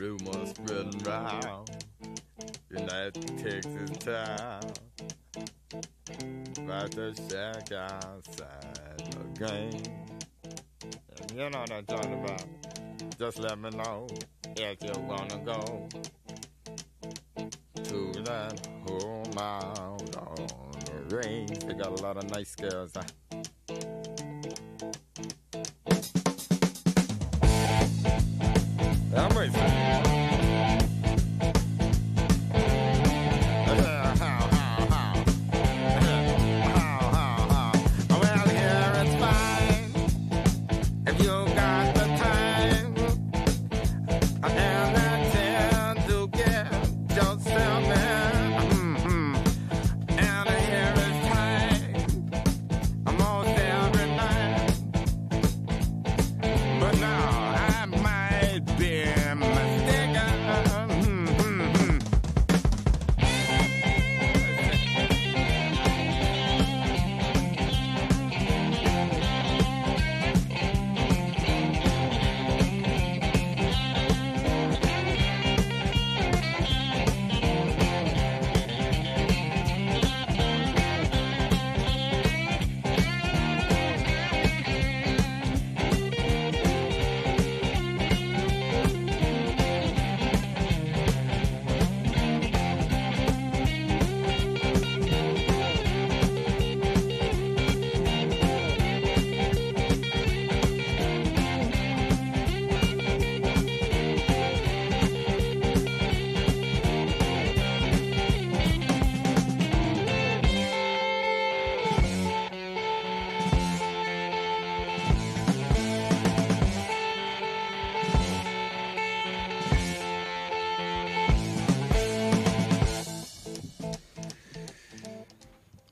rumors spreading in that Texas town. About the shack outside the game. And you know what I'm talking about. Just let me know if you wanna go to that whole mile on the range. They got a lot of nice girls. Huh?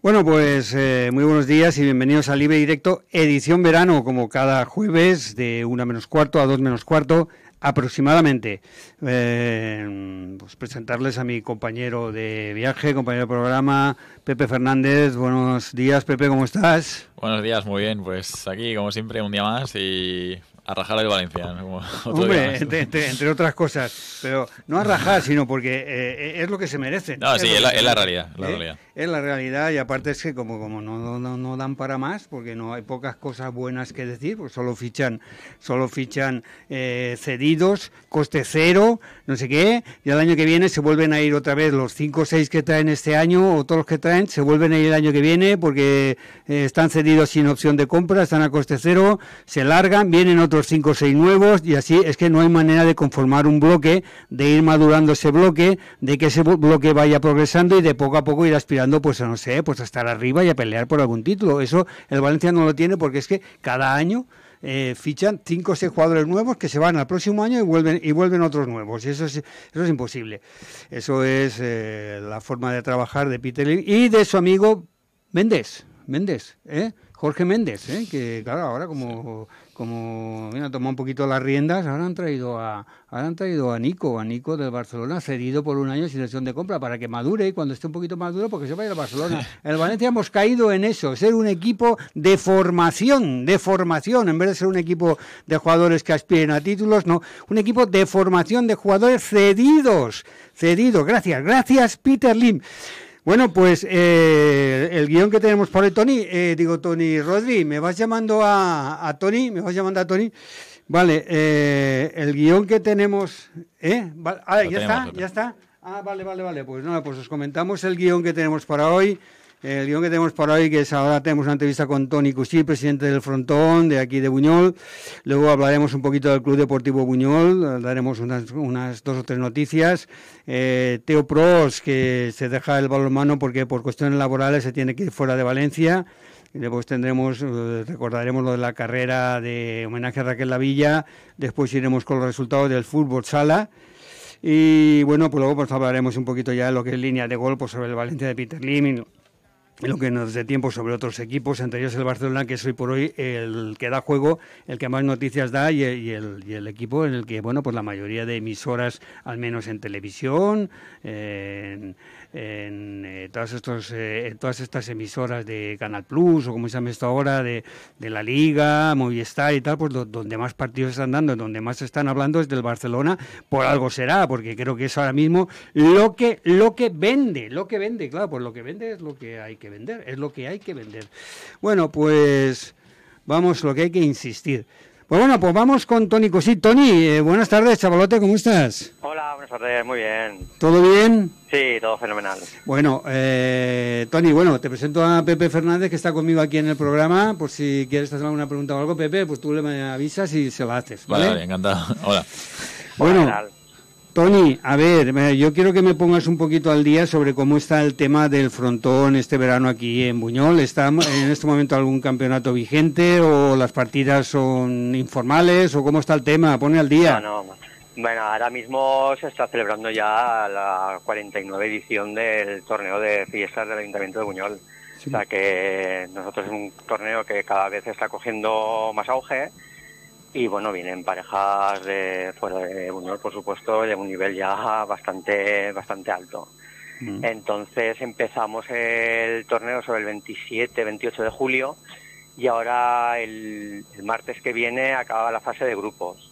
Bueno, pues eh, muy buenos días y bienvenidos a Libre Directo, edición verano, como cada jueves, de 1 menos cuarto a 2 menos cuarto aproximadamente. Eh, pues presentarles a mi compañero de viaje, compañero de programa, Pepe Fernández. Buenos días, Pepe, ¿cómo estás? Buenos días, muy bien. Pues aquí, como siempre, un día más y a rajar el valenciano. Hombre, entre, otras cosas. Pero no a rajar, sino porque eh, es lo que se merece. No, sí, es, la, realidad es la realidad y aparte es que como, como no, no, dan para más, porque no hay pocas cosas buenas que decir, pues solo fichan, solo fichan eh, cedidos, coste cero, no sé qué, y el año que viene se vuelven a ir otra vez los 5 o 6 que traen este año o todos los que traen, se vuelven a ir el año que viene porque eh, están cedidos sin opción de compra, están a coste cero, se largan, vienen otros 5 o 6 nuevos y así es que no hay manera de conformar un bloque, de ir madurando ese bloque, de que ese bloque vaya progresando y de poco a poco ir aspirando pues no sé, pues a estar arriba y a pelear por algún título. Eso el Valencia no lo tiene porque es que cada año eh, fichan cinco o seis jugadores nuevos que se van al próximo año y vuelven y vuelven otros nuevos. Eso es, eso es imposible. Eso es eh, la forma de trabajar de Peter y de su amigo Méndez. Méndez, ¿eh? Jorge Méndez, que claro, ahora como como mira, toma un poquito las riendas, ahora han traído a han traído a Nico, a Nico del Barcelona, cedido por un año sin opción de compra, para que madure y cuando esté un poquito maduro, porque pues se vaya al Barcelona. El Valencia hemos caído en eso, ser un equipo de formación, de formación, en vez de ser un equipo de jugadores que aspiren a títulos, no, un equipo de formación de jugadores cedidos, cedidos. Gracias, gracias Peter Lim. Bueno, pues eh, el guión que tenemos para hoy, Tony, eh, digo, Tony Rodri, me vas llamando a, Tony, me vas llamando a Tony. Vale, eh, el guión que tenemos, ¿eh? Vale, ah, ya está, ya está. Ah, vale, vale, vale. Pues nada, pues os comentamos el guión que tenemos para hoy. El guión que tenemos para hoy, que es ahora tenemos una entrevista con Tony Cusí, presidente del Frontón de aquí de Buñol. Luego hablaremos un poquito del Club Deportivo Buñol, daremos unas, dos o tres noticias. Eh, Teo Pros, que se deja el mano porque por cuestiones laborales se tiene que ir fuera de Valencia. Y después tendremos, eh, recordaremos lo de la carrera de homenaje a Raquel Lavilla. Después iremos con los resultados del fútbol sala. Y bueno, pues luego pues hablaremos un poquito ya de lo que es línea de gol pues sobre el Valencia de Peter Lim lo que nos dé tiempo sobre otros equipos, entre ellos el Barcelona, que soy por hoy el que da juego, el que más noticias da y, el, equipo en el que, bueno, pues la mayoría de emisoras, al menos en televisión, en eh, todas, estos, eh, todas estas emisoras de Canal Plus o como se llama esto ahora, de, la Liga, Movistar y tal, pues donde más partidos están dando, donde más están hablando es del Barcelona, por algo será, porque creo que es ahora mismo lo que, lo que vende, lo que vende, claro, pues lo que vende es lo que hay que vender, es lo que hay que vender. Bueno, pues vamos, lo que hay que insistir. Pues bueno, pues vamos con Tony Cosí. Tony, eh, buenas tardes, chavalote, ¿cómo estás? Hola, buenas tardes, muy bien. ¿Todo bien? Sí, todo fenomenal. Bueno, eh, Tony, bueno, te presento a Pepe Fernández, que está conmigo aquí en el programa, por si quieres hacer alguna pregunta o algo, Pepe, pues tú le avisas y se la haces, ¿vale? Vale, encantado. Hola. Bueno, Hola, Tony, a ver, eh, yo quiero que me pongas un poquito al día sobre cómo está el tema del frontón este verano aquí en Buñol. ¿Está en este momento algún campeonato vigente o las partidas son informales o cómo está el tema? Pone al día. Bueno, ahora mismo se está celebrando ya la 49 edición del torneo de fiestas del Ayuntamiento de Buñol. O sea que nosotros es un torneo que cada vez está cogiendo más auge. Y bueno, vienen parejas de fuera pues, de Unión, por supuesto, de un nivel ya bastante, bastante alto. Mm. Entonces empezamos el torneo sobre el 27, 28 de julio y ahora el, el martes que viene acaba la fase de grupos.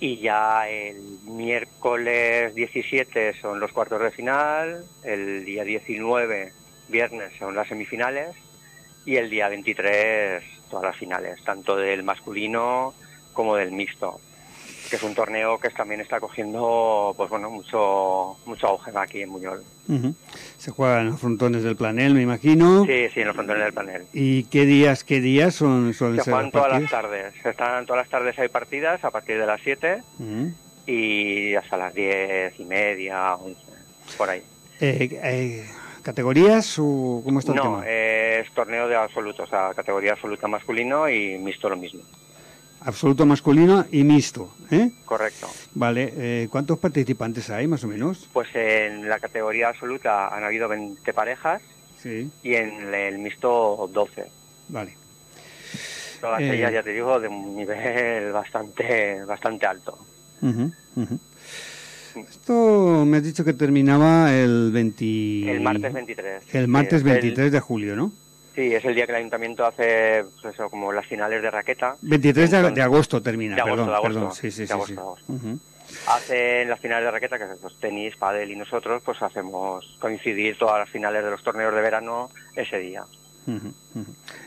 Y ya el miércoles 17 son los cuartos de final, el día 19, viernes, son las semifinales y el día 23 todas las finales, tanto del masculino como del mixto, que es un torneo que también está cogiendo pues bueno mucho mucho auge aquí en Muñol Se juega en los frontones del planel, me imagino. Sí, sí, en los frontones del planel. ¿Y qué días, qué días son suelen Se juegan todas las tardes. Están todas las tardes hay partidas a partir de las 7 y hasta las 10 y media, 11, por ahí. Eh, eh, ¿Categorías o cómo está el no, No, es torneo de absoluto, o sea, categoría absoluta masculino y mixto lo mismo absoluto masculino y mixto. ¿eh? Correcto. Vale, eh, ¿cuántos participantes hay más o menos? Pues en la categoría absoluta han habido 20 parejas y en el mixto 12. Vale. Todas eh, ellas, ya te digo, de un nivel bastante, bastante alto. Esto me has dicho que terminaba el 20... El martes 23. El martes 23 de julio, ¿no? Sí, es el día que el ayuntamiento hace pues como las finales de raqueta. 23 de, agosto termina, de agosto, perdón, de agosto, Hacen las finales de raqueta, que es los tenis, padel y nosotros, pues hacemos coincidir todas las finales de los torneos de verano ese día.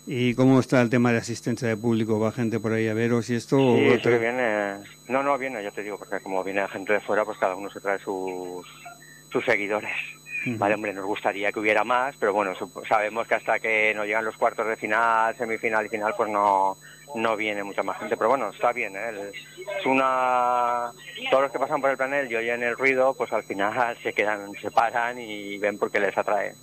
¿Y cómo está el tema de asistencia de público? ¿Va gente por ahí a veros y esto? Sí, viene... No, no, viene, ya te digo, porque como viene gente de fuera, pues cada uno se trae sus, sus seguidores. Vale, hombre, nos gustaría que hubiera más, pero bueno, sabemos que hasta que no llegan los cuartos de final, semifinal y final, pues no, viene mucha más gente. Pero bueno, está bien, ¿eh? una... Todos los que pasan por el yo y oyen el ruido, pues al final se quedan, se paran y ven por qué les atrae.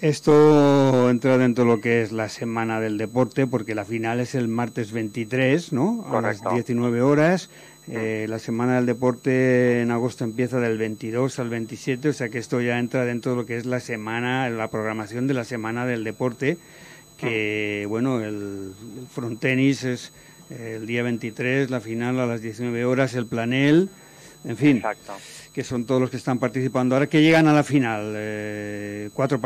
Esto entra dentro de lo que es la semana del deporte, porque la final es el martes 23, ¿no? A las 19 horas. Eh, la Semana del Deporte en agosto empieza del 22 al 27, o sea que esto ya entra dentro de lo que es la semana, la programación de la Semana del Deporte, que bueno, el, frontenis es eh, el día 23, la final a las 19 horas, el planel, en fin, que son todos los que están participando. Ahora que llegan a la final, eh, cuatro,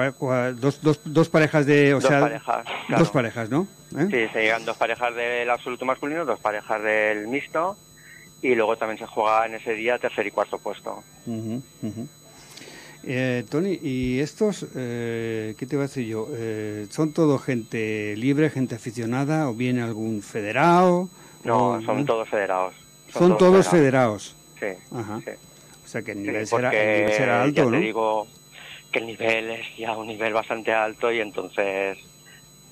dos, dos, parejas de... O dos parejas. Dos parejas, ¿no? Sí, se llegan dos parejas del absoluto masculino, dos parejas del mixto y luego también se juega en ese día tercer y cuarto puesto. Eh, Tony, ¿y estos, eh, qué te voy a decir yo? Eh, ¿Son todo gente libre, gente aficionada o viene algún federado? No, son todos federados. Son, todos, federados. Sí, O sea que el nivel, será, será, alto, ya Te digo que el nivel es ya un nivel bastante alto y entonces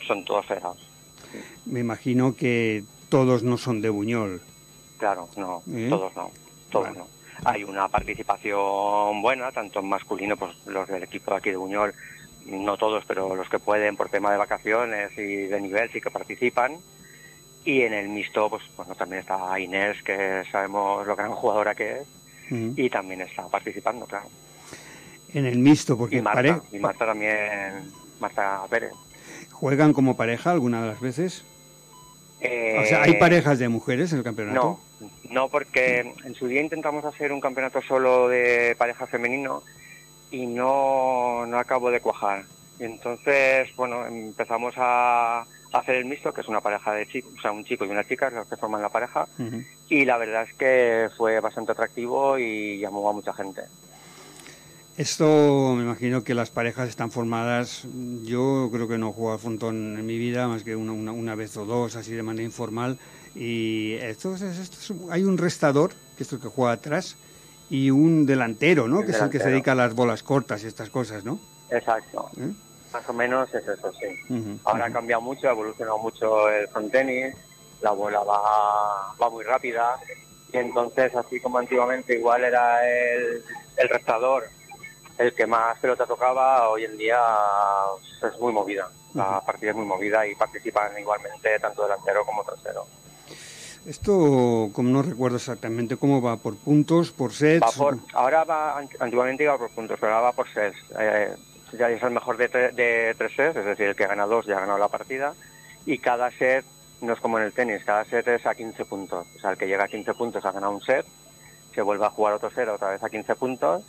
son todos federados. Me imagino que todos no son de Buñol claro, no, mm. todos no, todos no. Hay una participación buena, tanto en masculino, pues los del equipo de aquí de Buñol, no todos, pero los que pueden por tema de vacaciones y de nivel sí que participan. Y en el mixto, pues bueno, también está Inés, que sabemos lo gran jugadora que es, mm. y también está participando, claro. En el mixto, porque Marta, Marta también, Marta Pérez. ¿Juegan como pareja alguna de las veces? Eh, o sea, ¿hay parejas de mujeres en el campeonato? No, no, porque en su día intentamos hacer un campeonato solo de pareja femenino y no, no acabo de cuajar. entonces, bueno, empezamos a, hacer el mixto, que es una pareja de chicos, o sea, un chico y una chica los que forman la pareja, y la verdad es que fue bastante atractivo y llamó a mucha gente. Esto me imagino que las parejas están formadas. Yo creo que no he jugado al frontón en mi vida más que una, una, vez o dos, así de manera informal. Y esto, esto hay un restador, que es el que juega atrás, y un delantero, ¿no? que es el que se dedica a las bolas cortas y estas cosas, ¿no? Exacto. ¿Eh? Más o menos es eso, sí. Ahora ha cambiado mucho, ha evolucionado mucho el frontenis, la bola va, va muy rápida. Y entonces, así como antiguamente igual era el, el restador el que más pelota tocaba hoy en día pues, es muy movida. La partida es muy movida y participan igualmente tanto delantero como trasero. Esto, como no recuerdo exactamente cómo va, por puntos, por sets. ahora va, antiguamente iba por puntos, pero ahora va por sets. Eh, ya es el mejor de, de tres sets, es decir, el que gana dos ya ha ganado la partida. Y cada set no es como en el tenis, cada set es a 15 puntos. O sea, el que llega a 15 puntos ha ganado un set, se vuelve a jugar otro set otra vez a 15 puntos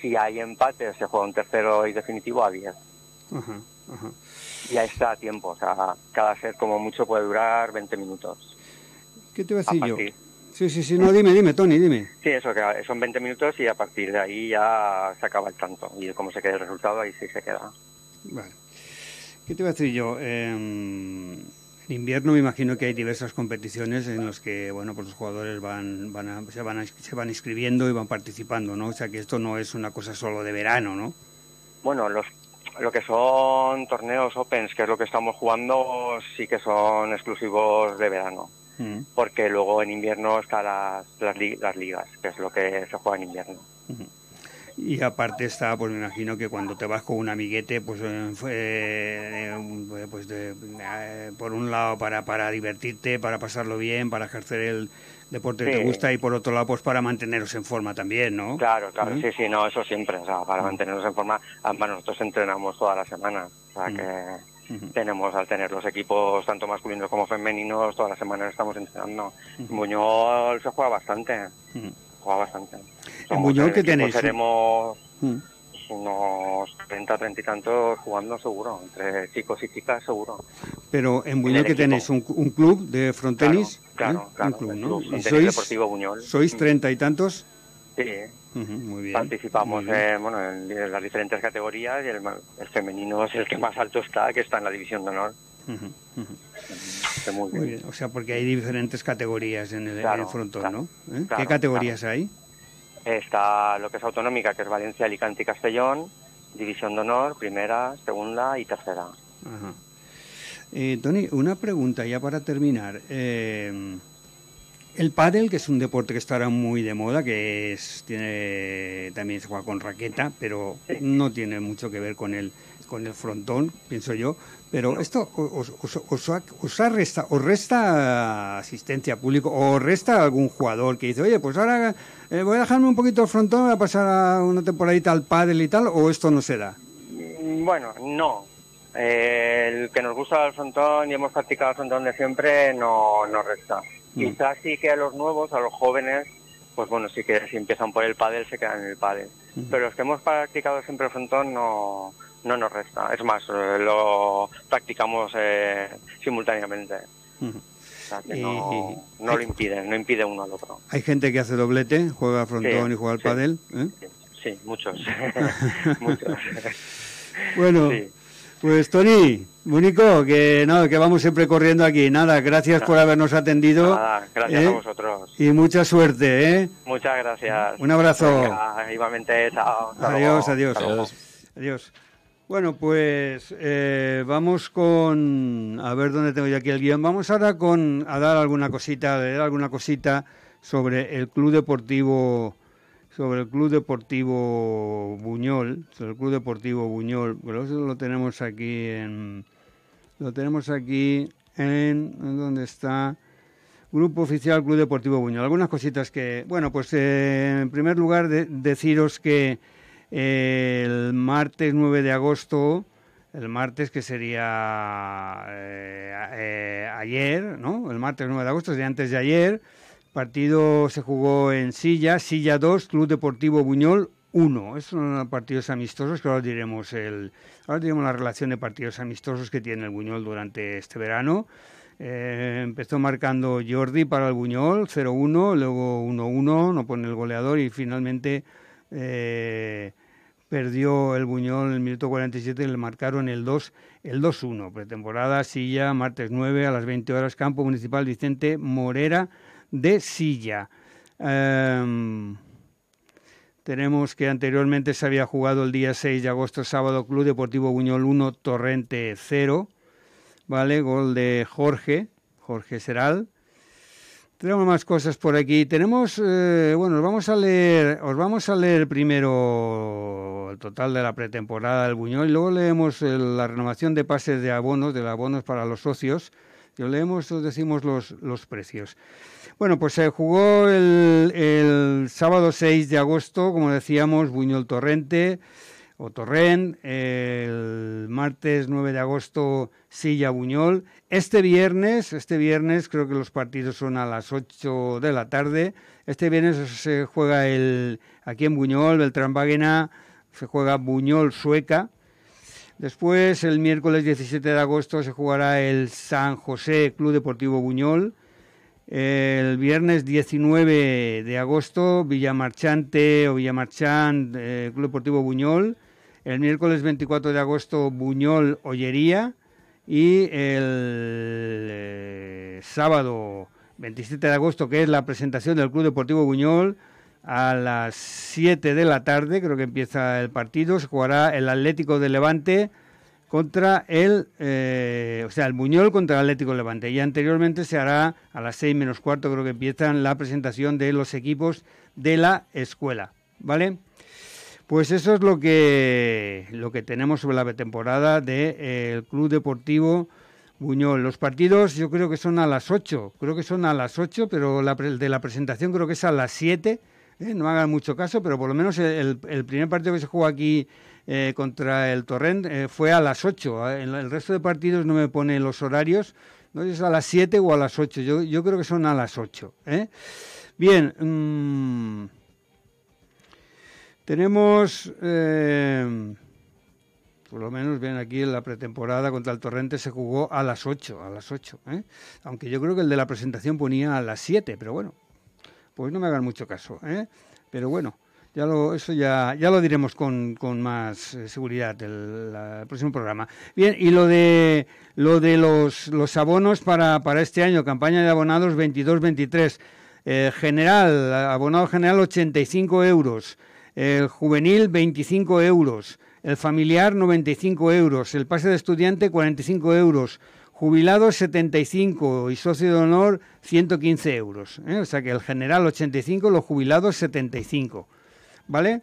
si hay empate, se juega un tercero y definitivo a 10. Y ahí está a tiempo, o sea, cada ser como mucho puede durar 20 minutos. ¿Qué te voy a decir yo? Sí, sí, sí, no, dime, dime, Tony, dime. Sí, eso, que son 20 minutos y a partir de ahí ya se acaba el tanto. Y como se quede el resultado, ahí sí se queda. Vale. ¿Qué te va a decir yo? Eh en invierno me imagino que hay diversas competiciones en las que bueno pues los jugadores van, van se, van inscribiendo y van participando, ¿no? O sea que esto no es una cosa solo de verano, ¿no? Bueno, los lo que son torneos opens, que es lo que estamos jugando, sí que son exclusivos de verano. Mm. Porque luego en invierno están las, las, ligas, que es lo que se juega en invierno. Y aparte está, pues me imagino que cuando te vas con un amiguete, pues, eh, eh, eh, pues eh, por un lado para, para divertirte, para pasarlo bien, para ejercer el deporte que te gusta y por otro lado pues para manteneros en forma también, ¿no? Claro, claro, sí, sí, no, eso siempre, o sea, para mantenernos en forma, además nosotros entrenamos toda la semana, o sea que... tenemos al tener los equipos tanto masculinos como femeninos toda la semana estamos entrenando uh Buñol se juega bastante jugaba bastante. ¿En Buñol qué tenéis? Seremos unos 30, 30 y tantos jugando seguro, entre chicos y chicas seguro. Pero en Buñol que tenéis un, club de frontenis, claro, claro, ¿Eh? club, ¿Y sois, Deportivo Buñol. ¿Sois 30 mm. y tantos? Sí, muy bien. Participamos bueno, en, las diferentes categorías y el femenino es el que más alto está, que está en la división de honor. Muy, bien. O sea, porque hay diferentes categorías en el, frontón, ¿no? ¿Eh? ¿Qué categorías hay? Está lo que es autonómica, que es Valencia, Alicante y Castellón, División de Honor, Primera, Segunda y Tercera. Eh, Tony, una pregunta ya para terminar. Eh, el pádel, que es un deporte que estará muy de moda, que es, tiene, también se juega con raqueta, pero no tiene mucho que ver con el, con el frontón, pienso yo. Pero esto os, os, os, resta, asistencia público o resta algún jugador que dice, oye, pues ahora eh, voy a dejarme un poquito el frontón, voy a pasar a una temporadita al pádel y tal, o esto no se da. Mm, bueno, no. Eh, el que nos gusta el frontón y hemos practicado el frontón de siempre no, no resta. Mm. Quizás sí que a los nuevos, a los jóvenes, pues bueno, sí que si empiezan por el pádel se quedan en el pádel. Mm. Pero los que hemos practicado siempre el frontón no, no nos resta. Es más, eh, lo practicamos eh, simultáneamente. no, lo impide, no impide uno al otro. Hay gente que hace doblete, juega frontón y juega al pádel? ¿eh? Sí, muchos. muchos. bueno, pues Tony, Mónico, que no, que vamos siempre corriendo aquí. Nada, gracias por habernos atendido. gracias a vosotros. Y mucha suerte, ¿eh? Muchas gracias. Un abrazo. igualmente, adiós, adiós. adiós. Bueno, pues eh, vamos con. A ver dónde tengo yo aquí el guión. Vamos ahora con, a dar alguna cosita, a alguna cosita sobre el Club Deportivo. Sobre el Club Deportivo Buñol. Sobre el Club Deportivo Buñol. Pero eso lo tenemos aquí en. Lo tenemos aquí en. ¿Dónde está? Grupo Oficial Club Deportivo Buñol. Algunas cositas que. Bueno, pues eh, en primer lugar deciros que el martes 9 de agosto, el martes que sería eh, eh, ayer, ¿no? El martes 9 de agosto, sería antes de ayer. partido se jugó en Silla, Silla 2, Club Deportivo Buñol 1. Es son partidos amistosos que ahora diremos, el, ahora diremos la relación de partidos amistosos que tiene el Buñol durante este verano. Eh, empezó marcando Jordi para el Buñol, 0-1, luego 1-1, no pone el goleador y finalmente eh, perdió el Buñol en el minuto 47 y le marcaron el 2 el 2-1. Pretemporada Silla, martes 9 a las 20 horas, Campo Municipal Vicente Morera de Silla. Em, tenemos que anteriormente se había jugado el día 6 de agosto, sábado, Club Deportivo Buñol 1, Torrente 0. ¿Vale? Gol de Jorge, Jorge Seral. Tenemos más cosas por aquí. Tenemos, eh, bueno, os vamos a leer, os vamos a leer primero el total de la pretemporada del Buñol y luego leemos eh, la renovación de pases de abonos, de abonos para los socios. os leemos, os decimos los, los precios. Bueno, pues se jugó el, el, sábado 6 de agosto, como decíamos, Buñol Torrente. Otorren, el martes 9 de agosto Silla Buñol. Este viernes, este viernes creo que los partidos son a las 8 de la tarde. Este viernes se juega el aquí en Buñol, Beltrán Baguena, se juega Buñol Sueca. Después el miércoles 17 de agosto se jugará el San José Club Deportivo Buñol. El viernes 19 de agosto, Villamarchante o Villamarchán, eh, Club Deportivo Buñol el miércoles 24 de agosto Buñol Ollería y el eh, sábado 27 de agosto, que es la presentación del Club Deportivo Buñol, a las 7 de la tarde, creo que empieza el partido, se jugará el Atlético de Levante contra el, eh, o sea, el Buñol contra el Atlético de Levante. Y anteriormente se hará a las 6 menos cuarto, creo que empiezan la presentación de los equipos de la escuela, ¿vale? Pues eso es lo que, lo que tenemos sobre la temporada del de, eh, el Club Deportivo Buñol. Los partidos yo creo que son a las 8, creo que son a las 8, pero la, de la presentación creo que es a las 7. ¿eh? no hagan mucho caso, pero por lo menos el, primer partido que se jugó aquí eh, contra el Torrent fue a las 8. Ah, el resto de partidos no me pone los horarios, no sé si es a las 7 o a las 8. Yo, yo creo que son a las 8. Bien. Mm, tenemos, eh, por lo menos bien aquí en la pretemporada contra el Torrente se jugó a las 8, a las 8. ¿eh? Aunque yo creo que el de la presentación ponía a las 7, pero bueno, pues no me hagan mucho caso. ¿eh? Pero bueno, ya lo, eso ya, ya lo diremos con, más seguridad el, próximo programa. Bien, y lo de, lo de los, los abonos para, para este año, campaña de abonados 22-23. general, abonado general 85 euros el juvenil 25 euros, el familiar 95 euros, el pase de estudiante 45 euros, jubilado 75 y socio de honor 115 euros. ¿eh? O sea que el general 85, los jubilados 75. ¿Vale?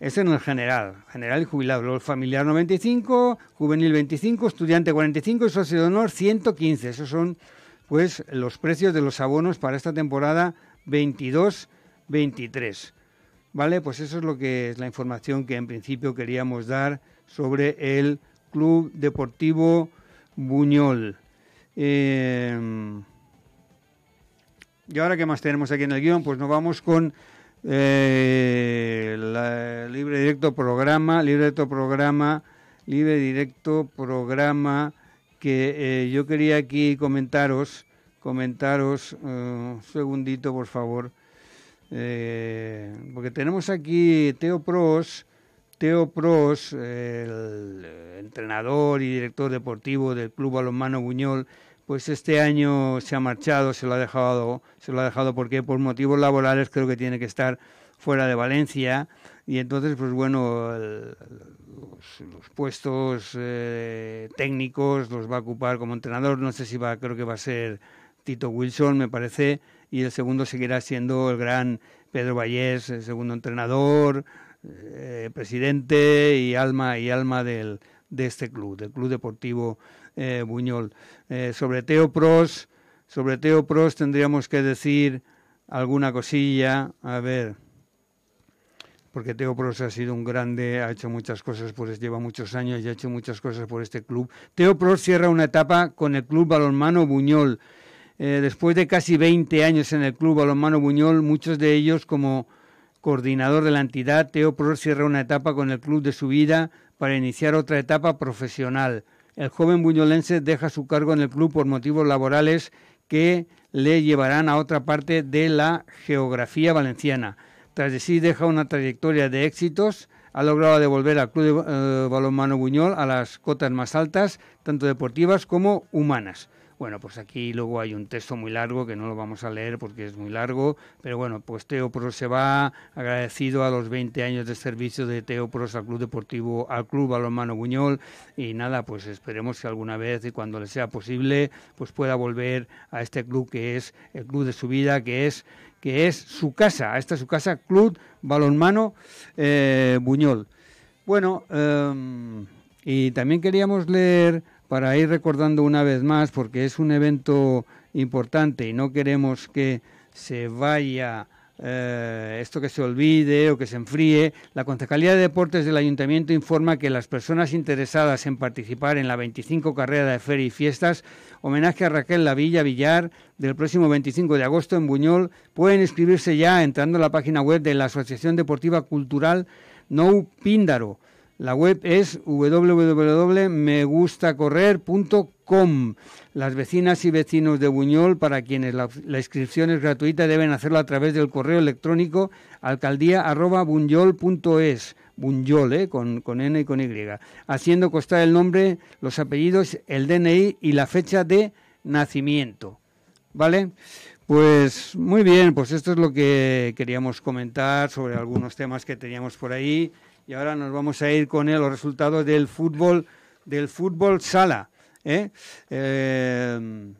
Eso en el general, general y jubilado. El familiar 95, juvenil 25, estudiante 45 y socio de honor 115. Esos son pues los precios de los abonos para esta temporada 22-23. ¿Vale? Pues eso es lo que es la información que en principio queríamos dar sobre el Club Deportivo Buñol. Eh, y ahora, ¿qué más tenemos aquí en el guión? Pues nos vamos con el eh, libre directo programa, libre directo programa, libre directo programa, que eh, yo quería aquí comentaros, comentaros, un segundito, por favor. Eh, porque tenemos aquí Teo Pros, Teo Pros, el entrenador y director deportivo del Club Balonmano Buñol, pues este año se ha marchado, se lo ha dejado, se lo ha dejado porque por motivos laborales creo que tiene que estar fuera de Valencia y entonces pues bueno los, puestos eh, técnicos los va a ocupar como entrenador no sé si va creo que va a ser Tito Wilson me parece y el segundo seguirá siendo el gran Pedro Vallés, el segundo entrenador, eh, presidente y alma y alma del, de este club, del Club Deportivo eh, Buñol. Eh, sobre Teo Pros, sobre Teo Pros tendríamos que decir alguna cosilla, a ver, porque Teo Pros ha sido un grande, ha hecho muchas cosas, pues lleva muchos años y ha hecho muchas cosas por este club. Teo Pros cierra una etapa con el Club Balonmano Buñol eh, después de casi 20 años en el club balonmano Buñol, muchos de ellos como coordinador de la entidad, Teo Pro cierra una etapa con el club de su vida para iniciar otra etapa profesional. El joven buñolense deja su cargo en el club por motivos laborales que le llevarán a otra parte de la geografía valenciana. Tras de sí deja una trayectoria de éxitos, ha logrado devolver al club de eh, balonmano Buñol a las cotas más altas, tanto deportivas como humanas. Bueno, pues aquí luego hay un texto muy largo que no lo vamos a leer porque es muy largo, pero bueno, pues Teo Pro se va agradecido a los 20 años de servicio de Teo Pro al Club Deportivo, al Club Balonmano Buñol y nada, pues esperemos que alguna vez y cuando le sea posible, pues pueda volver a este club que es el club de su vida, que es que es su casa, esta es su casa, Club Balonmano eh, Buñol. Bueno, em, y también queríamos leer para ir recordando una vez más, porque es un evento importante y no queremos que se vaya eh, esto que se olvide o que se enfríe, la Concejalía de Deportes del Ayuntamiento informa que las personas interesadas en participar en la 25 carrera de Feria y Fiestas, homenaje a Raquel Lavilla Villar, del próximo 25 de agosto en Buñol, pueden inscribirse ya entrando a la página web de la Asociación Deportiva Cultural Nou Píndaro. La web es www.megustacorrer.com. Las vecinas y vecinos de Buñol, para quienes la, inscripción es gratuita, deben hacerlo a través del correo electrónico alcaldía.buñol.es. Buñol, eh, con, con N y con Y, haciendo constar el nombre, los apellidos, el DNI y la fecha de nacimiento. ¿Vale? Pues muy bien, pues esto es lo que queríamos comentar sobre algunos temas que teníamos por ahí. Y ahora nos vamos a ir con el los resultados del fútbol, del fútbol sala. ¿eh? eh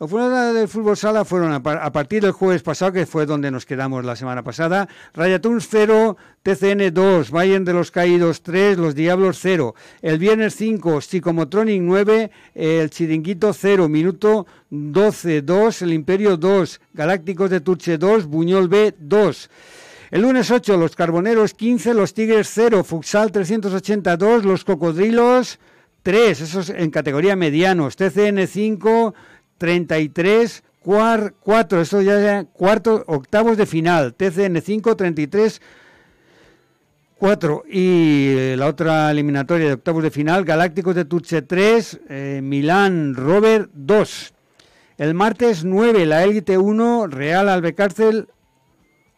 los resultados del fútbol sala fueron a, partir del jueves pasado, que fue donde nos quedamos la semana pasada, Rayatuns 0, TCN 2, Bayern de los Caídos 3, Los Diablos 0, el viernes 5, Psicomotronic 9, el Chiringuito 0, minuto 12, 2, el Imperio 2, Galácticos de Turche 2, Buñol B 2. El lunes 8, los Carboneros 15, los Tigres 0, Futsal 382, los Cocodrilos 3, esos en categoría medianos, TCN 5, 33, 4, esto ya es cuarto, octavos de final, TCN 5, 33, 4. Y eh, la otra eliminatoria de octavos de final, Galácticos de Tuche eh, 3, Milán Robert 2. El martes 9, la élite 1, Real Albecárcel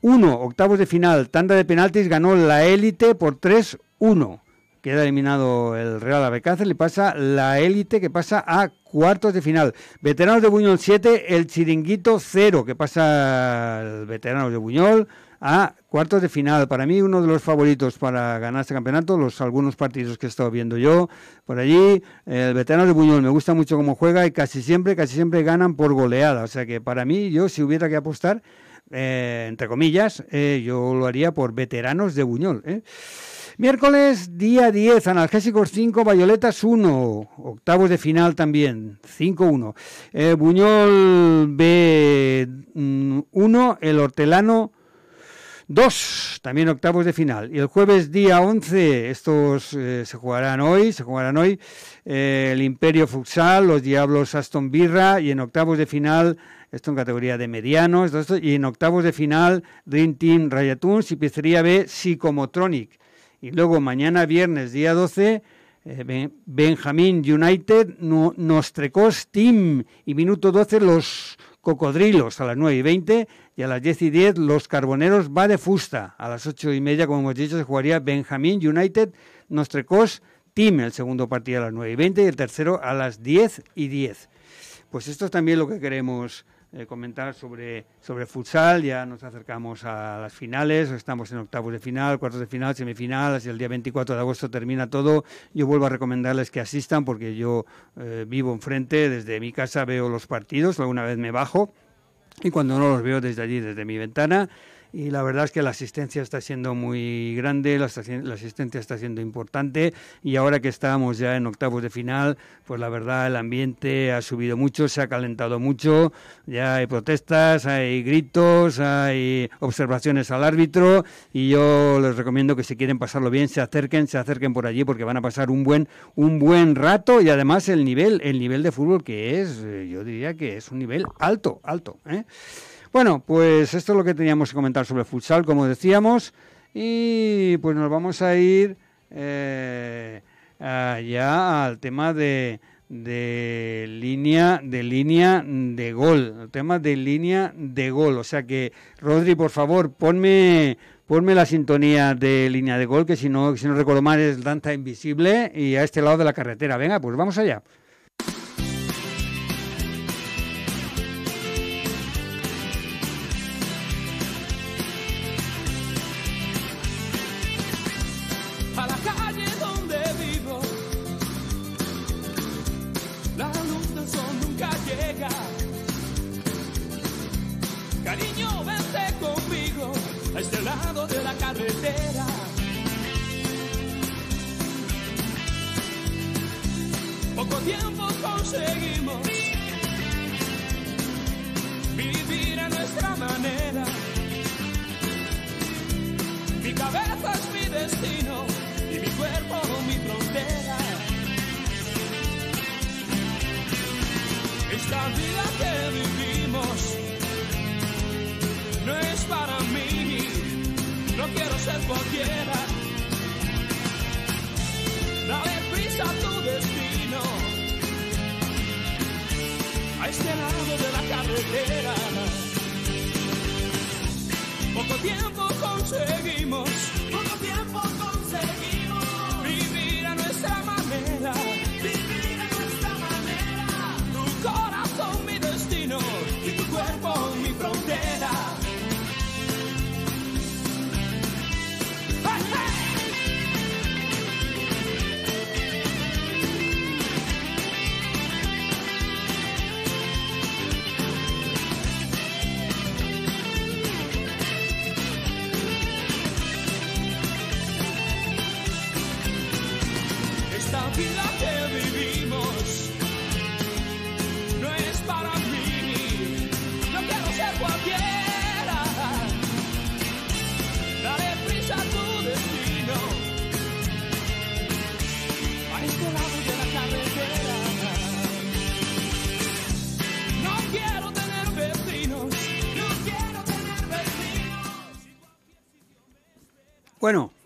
uno, octavos de final, tanda de penaltis, ganó la élite por 3-1. Queda eliminado el Real Avecácer, y pasa la élite que pasa a cuartos de final. Veteranos de Buñol 7, el Chiringuito 0, que pasa el veterano de Buñol a cuartos de final. Para mí uno de los favoritos para ganar este campeonato, los algunos partidos que he estado viendo yo por allí, el veterano de Buñol me gusta mucho cómo juega y casi siempre, casi siempre ganan por goleada. O sea que para mí yo si hubiera que apostar eh, entre comillas, eh, yo lo haría por veteranos de Buñol. ¿eh? Miércoles, día 10, analgésicos 5, Violetas 1, octavos de final también, 5-1. Buñol B1, mm, el hortelano 2, también octavos de final. Y el jueves, día 11, estos se jugarán hoy, se jugarán hoy, el Imperio Futsal, los Diablos Aston Birra y en octavos de final esto en categoría de medianos, y en octavos de final Dream Team Rayatuns y Pizzería B Psicomotronic. Y luego mañana viernes, día 12, eh, Benjamín United, no, Nostrecos Team y minuto 12 los Cocodrilos a las 9 y 20 y a las 10 y 10 los Carboneros va de fusta. A las 8 y media, como hemos dicho, se jugaría Benjamín United, Nostrecos Team, el segundo partido a las 9 y 20 y el tercero a las 10 y 10. Pues esto es también lo que queremos eh, comentar sobre, sobre futsal. Ya nos acercamos a las finales, estamos en octavos de final, cuartos de final, semifinales. El día 24 de agosto termina todo. Yo vuelvo a recomendarles que asistan porque yo eh, vivo enfrente, desde mi casa veo los partidos, alguna vez me bajo y cuando no los veo desde allí, desde mi ventana y la verdad es que la asistencia está siendo muy grande, la, asistencia está siendo importante y ahora que estamos ya en octavos de final, pues la verdad el ambiente ha subido mucho, se ha calentado mucho, ya hay protestas, hay gritos, hay observaciones al árbitro y yo les recomiendo que si quieren pasarlo bien se acerquen, se acerquen por allí porque van a pasar un buen un buen rato y además el nivel el nivel de fútbol que es, eh, yo diría que es un nivel alto, alto, ¿eh? Bueno, pues esto es lo que teníamos que comentar sobre futsal, como decíamos, y pues nos vamos a ir eh, ya al tema de, línea de línea de gol, el tema de línea de gol, o sea que Rodri, por favor, ponme la sintonía de línea de gol que si no si no recuerdo mal es danza invisible y a este lado de la carretera. Venga, pues vamos allá.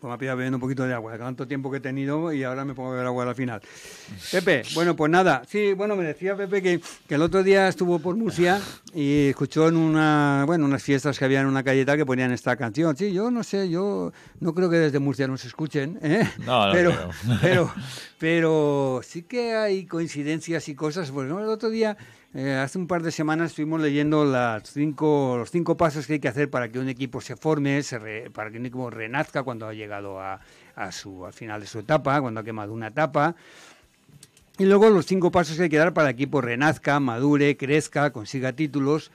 me ha pillado bebiendo un poquito de agua. Tanto tiempo que he tenido y ahora me pongo a beber agua al final. Pepe, bueno, pues nada. Sí, bueno, me decía Pepe que, que el otro día estuvo por Murcia y escuchó en una, bueno, unas fiestas que había en una calleta que ponían esta canción. Sí, yo no sé, yo no creo que desde Murcia nos escuchen, ¿eh? No, no pero, pero, pero sí que hay coincidencias y cosas. Bueno, pues, el otro día eh, hace un par de semanas estuvimos leyendo cinco, los cinco pasos que hay que hacer para que un equipo se forme, se para que un equipo renazca cuando ha llegado a, su, al final de su etapa, cuando ha quemado una etapa. Y luego los cinco pasos que hay que dar para que el equipo renazca, madure, crezca, consiga títulos.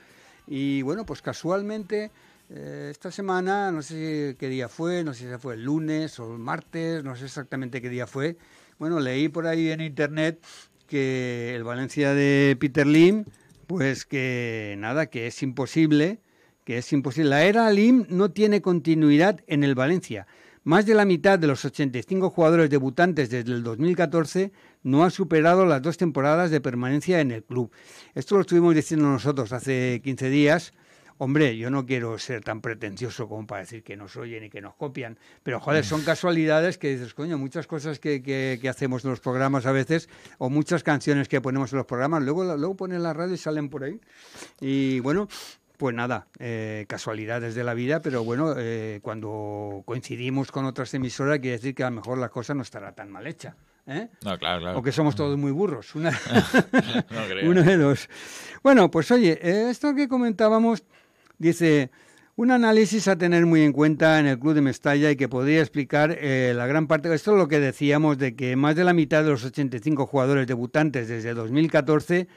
Y bueno, pues casualmente eh, esta semana, no sé qué día fue, no sé si fue el lunes o el martes, no sé exactamente qué día fue. Bueno, leí por ahí en internet que el Valencia de Peter Lim, pues que nada, que es imposible, que es imposible. La era Lim no tiene continuidad en el Valencia. Más de la mitad de los 85 jugadores debutantes desde el 2014 no han superado las dos temporadas de permanencia en el club. Esto lo estuvimos diciendo nosotros hace 15 días Hombre, yo no quiero ser tan pretencioso como para decir que nos oyen y que nos copian, pero joder, son casualidades que dices, coño, muchas cosas que, hacemos en los programas a veces, o muchas canciones que ponemos en los programas, luego, luego ponen la radio y salen por ahí. Y bueno, pues nada, eh, casualidades de la vida, pero bueno, eh, cuando coincidimos con otras emisoras quiere decir que a lo mejor la cosa no estará tan mal hecha. ¿eh? No, claro, claro. O que somos todos mm. muy burros. no creo. Uno de los... Bueno, pues oye, eh, esto que comentábamos Dice, un análisis a tener muy en cuenta en el club de Mestalla y que podría explicar eh, la gran parte. Esto es lo que decíamos de que más de la mitad de los 85 jugadores debutantes desde 2014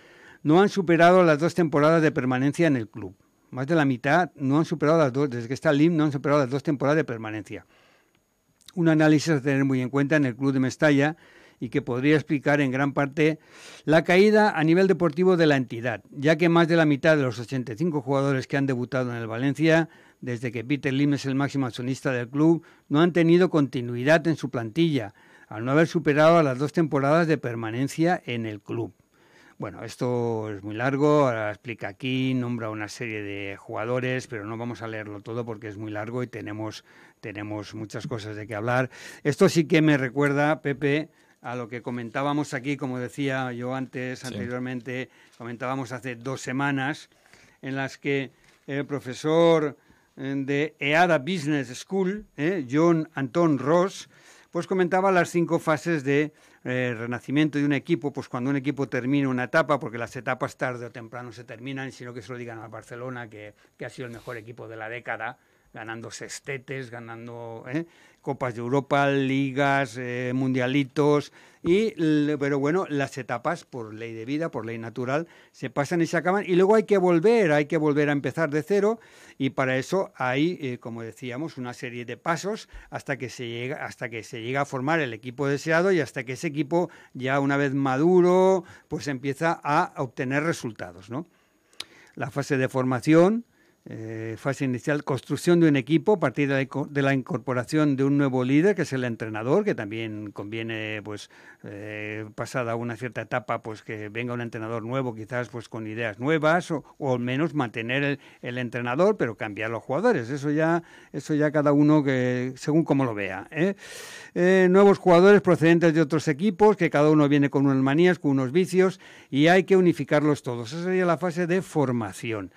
no han superado las dos temporadas de permanencia en el club. Más de la mitad no han superado las dos, desde que está LIM no han superado las dos temporadas de permanencia. Un análisis a tener muy en cuenta en el club de Mestalla y que podría explicar en gran parte la caída a nivel deportivo de la entidad, ya que más de la mitad de los 85 jugadores que han debutado en el Valencia desde que Peter Lim es el máximo accionista del club no han tenido continuidad en su plantilla, al no haber superado a las dos temporadas de permanencia en el club. Bueno, esto es muy largo, ahora explica aquí, nombra una serie de jugadores, pero no vamos a leerlo todo porque es muy largo y tenemos, tenemos muchas cosas de que hablar. Esto sí que me recuerda, Pepe, a lo que comentábamos aquí, como decía yo antes, anteriormente, comentábamos hace dos semanas, en las que el profesor eh, de EADA Business School, eh, John Anton Ross, pues comentaba las cinco fases de eh, renacimiento de un equipo, pues cuando un equipo termina una etapa, porque las etapas tarde o temprano se terminan, sino que se lo digan a Barcelona, que, que ha sido el mejor equipo de la década, ganando estetes ganando ¿eh? Copas de Europa, ligas, eh, mundialitos. Y, pero bueno, las etapas por ley de vida, por ley natural, se pasan y se acaban. Y luego hay que volver, hay que volver a empezar de cero. Y para eso hay, eh, como decíamos, una serie de pasos hasta que, se llega, hasta que se llega a formar el equipo deseado y hasta que ese equipo, ya una vez maduro, pues empieza a obtener resultados. ¿no? La fase de formación eh, fase inicial, construcción de un equipo a partir de la, incorporación de un nuevo líder, que es el entrenador, que también conviene, pues, eh, pasada una cierta etapa, pues que venga un entrenador nuevo, quizás pues con ideas nuevas, o, al menos mantener el, entrenador, pero cambiar los jugadores. Eso ya, eso ya cada uno que, según como lo vea. ¿eh? nuevos jugadores procedentes de otros equipos, que cada uno viene con unas manías, con unos vicios, y hay que unificarlos todos. Esa sería la fase de formación.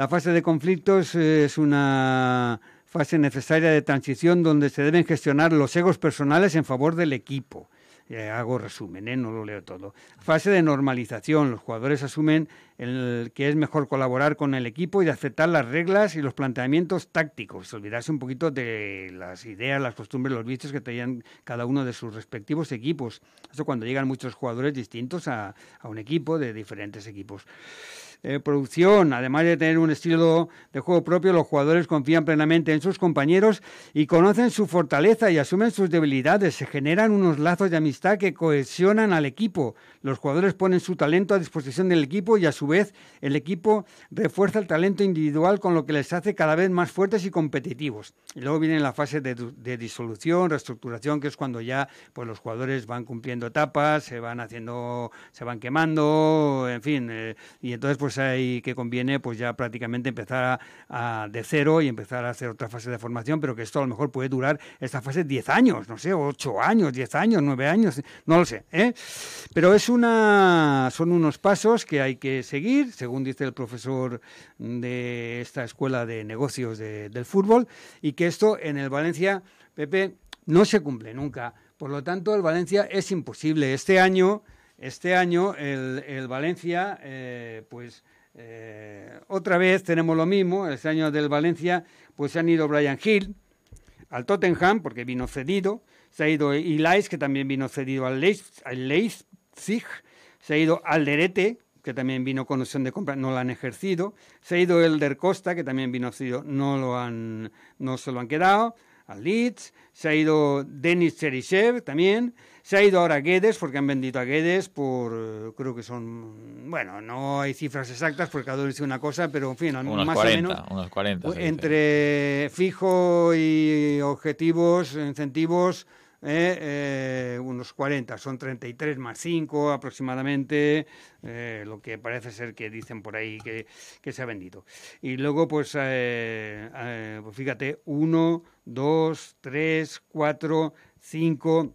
La fase de conflictos eh, es una fase necesaria de transición donde se deben gestionar los egos personales en favor del equipo. Eh, hago resumen, eh, no lo leo todo. Fase de normalización. Los jugadores asumen el, que es mejor colaborar con el equipo y de aceptar las reglas y los planteamientos tácticos. Olvidarse un poquito de las ideas, las costumbres, los vicios que tenían cada uno de sus respectivos equipos. Eso cuando llegan muchos jugadores distintos a un equipo de diferentes equipos. Eh, producción, además de tener un estilo de juego propio, los jugadores confían plenamente en sus compañeros y conocen su fortaleza y asumen sus debilidades. Se generan unos lazos de amistad que cohesionan al equipo. Los jugadores ponen su talento a disposición del equipo y a su vez el equipo refuerza el talento individual con lo que les hace cada vez más fuertes y competitivos. Y luego viene la fase de, disolución, reestructuración, que es cuando ya pues, los jugadores van cumpliendo etapas, se van haciendo, se van quemando, en fin. Eh, y entonces pues ahí que conviene pues ya prácticamente empezar a, de cero y empezar a hacer otra fase de formación, pero que esto a lo mejor puede durar esta fase 10 años, no sé, 8 años, 10 años, 9 años, no lo sé. ¿eh? Pero eso una, son unos pasos que hay que seguir, según dice el profesor de esta escuela de negocios del fútbol, y que esto en el Valencia, Pepe, no se cumple nunca. Por lo tanto, el Valencia es imposible. Este año, este año el, Valencia, eh, pues eh, otra vez tenemos lo mismo. Este año del Valencia, pues se han ido Brian Hill al Tottenham, porque vino cedido. Se ha ido Elias, que también vino cedido al Leipzig, se ha ido Alderete, que también vino con opción de compra, no la han ejercido, se ha ido Elder Costa, que también vino no lo han, no se lo han quedado, al Leeds, se ha ido Denis Cherisev también, se ha ido ahora Guedes, porque han vendido a Guedes por, creo que son, bueno, no hay cifras exactas porque cada uno dice una cosa, pero en fin, más o menos. Unos 40, entre fijo y objetivos, incentivos, eh, eh, unos 40, son 33 más 5 aproximadamente, eh, lo que parece ser que dicen por ahí que, se ha vendido. Y luego, pues, eh, pues fíjate, 1, 2, 3, 4, 5,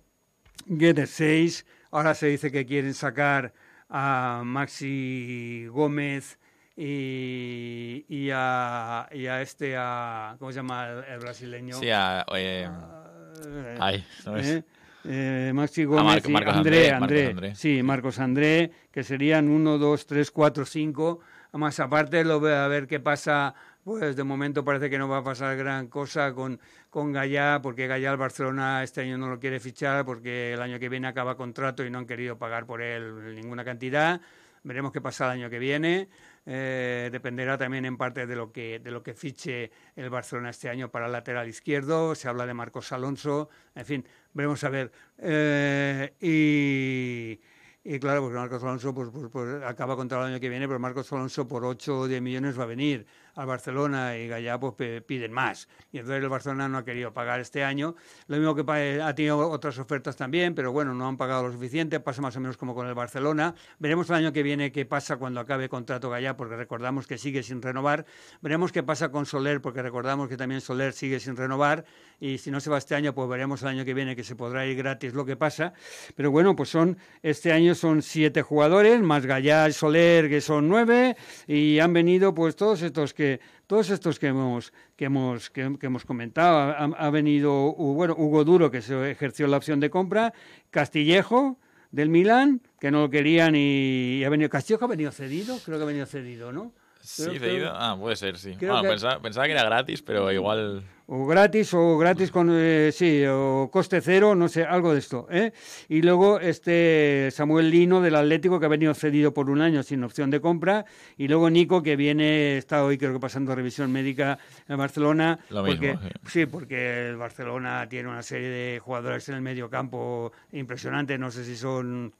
Getter 6. Ahora se dice que quieren sacar a Maxi Gómez. Y, y, a, este, a, ¿cómo se llama el, brasileño? Sí, Ay, Marcos André, Sí, Marcos André, que serían 1, 2, 3, 4, 5. Más aparte, lo voy a ver qué pasa. Pues de momento parece que no va a pasar gran cosa con, con Gallá, porque Gallá el Barcelona este año no lo quiere fichar, porque el año que viene acaba contrato y no han querido pagar por él ninguna cantidad. Veremos qué pasa el año que viene. Eh, dependerá también en parte de lo, que, de lo que fiche el Barcelona este año para el lateral izquierdo. Se habla de Marcos Alonso. En fin, veremos a ver. Eh, y. claro, porque Marcos Alonso pues, pues, pues, acaba contra el año que viene, pero Marcos Alonso por 8 o 10 millones va a venir al Barcelona y Gallá pues, piden más. Y entonces el Barcelona no ha querido pagar este año. Lo mismo que eh, ha tenido otras ofertas también, pero bueno, no han pagado lo suficiente. Pasa más o menos como con el Barcelona. Veremos el año que viene qué pasa cuando acabe el contrato Gallá, porque recordamos que sigue sin renovar. Veremos qué pasa con Soler, porque recordamos que también Soler sigue sin renovar. Y si no se va este año, pues veremos el año que viene que se podrá ir gratis lo que pasa. Pero bueno, pues son este año son siete jugadores, más Gallá, Soler, que son nueve, y han venido pues todos estos que todos estos que hemos, comentado, ha, venido Hugo Duro, que se ejerció la opción de compra, Castillejo del Milán, que no lo querían y, ha venido, Castillejo ha venido cedido, creo que ha venido cedido, ¿no? Sí, cedido Ah, puede ser, sí. Ah, pensaba, que era gratis, pero mm. igual. O gratis o gratis con. Eh, sí, o coste cero, no sé, algo de esto. ¿eh? Y luego este Samuel Lino del Atlético, que ha venido cedido por un año sin opción de compra. Y luego Nico, que viene, está hoy creo que pasando revisión médica en Barcelona. Lo sí. porque el Barcelona tiene una serie de jugadores en el medio campo impresionante. No sé si son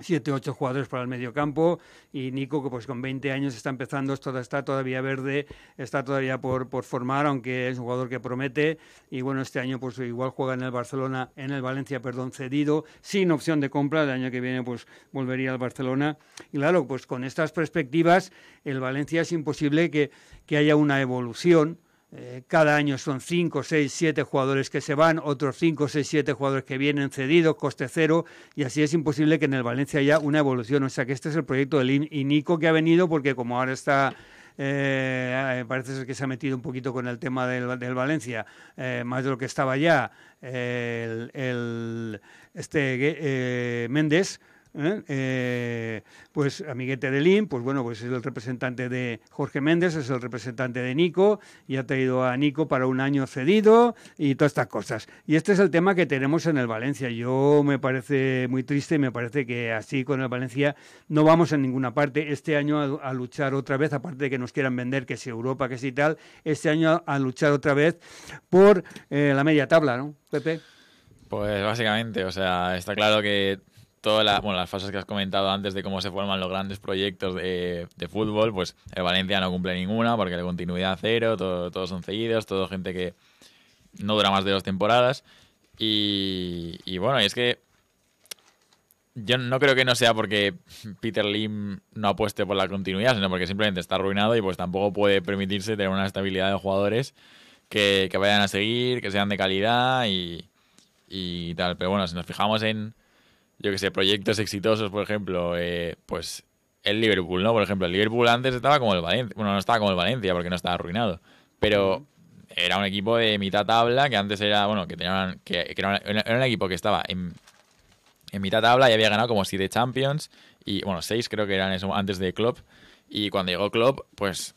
siete, ocho jugadores para el mediocampo y Nico que pues con 20 años está empezando, está todavía verde, está todavía por, por formar, aunque es un jugador que promete y bueno, este año pues igual juega en el Barcelona, en el Valencia, perdón, cedido, sin opción de compra, el año que viene pues volvería al Barcelona y claro, pues con estas perspectivas el Valencia es imposible que, que haya una evolución eh, cada año son 5, 6, 7 jugadores que se van, otros 5, 6, 7 jugadores que vienen cedidos, coste cero, y así es imposible que en el Valencia haya una evolución. O sea que este es el proyecto del INICO que ha venido porque como ahora está... Eh, eh, parece ser que se ha metido un poquito con el tema del, Valencia, más de lo que estaba ya el, el este Méndez, ¿eh? Eh, pues amiguete de Lim, pues bueno, pues es el representante de Jorge Méndez, es el representante de Nico, y ha traído a Nico para un año cedido y todas estas cosas. Y este es el tema que tenemos en el Valencia. Yo me parece muy triste me parece que así con el Valencia no vamos en ninguna parte este año a, luchar otra vez, aparte de que nos quieran vender que si Europa, que si tal, este año a, luchar otra vez por eh, la media tabla, ¿no, Pepe? Pues básicamente, o sea, está claro que todas bueno, las fases que has comentado antes de cómo se forman los grandes proyectos de, fútbol, pues el Valencia no cumple ninguna porque la continuidad cero, todos son seguidos todo gente que no dura más de dos temporadas. Y, y bueno, y es que yo no creo que no sea porque Peter Lim no apueste por la continuidad, sino porque simplemente está arruinado y pues tampoco puede permitirse tener una estabilidad de jugadores que, que vayan a seguir, que sean de calidad y, y tal. Pero bueno, si nos fijamos en, yo que sé, proyectos exitosos, por ejemplo, eh, pues el Liverpool, ¿no? Por ejemplo, el Liverpool antes estaba como el Valencia, bueno, no estaba como el Valencia porque no estaba arruinado, pero era un equipo de mitad tabla que antes era, bueno, que tenían... que, era, un equipo que estaba en, mitad tabla y había ganado como siete Champions y, bueno, seis creo que eran eso, antes de Klopp y cuando llegó Klopp, pues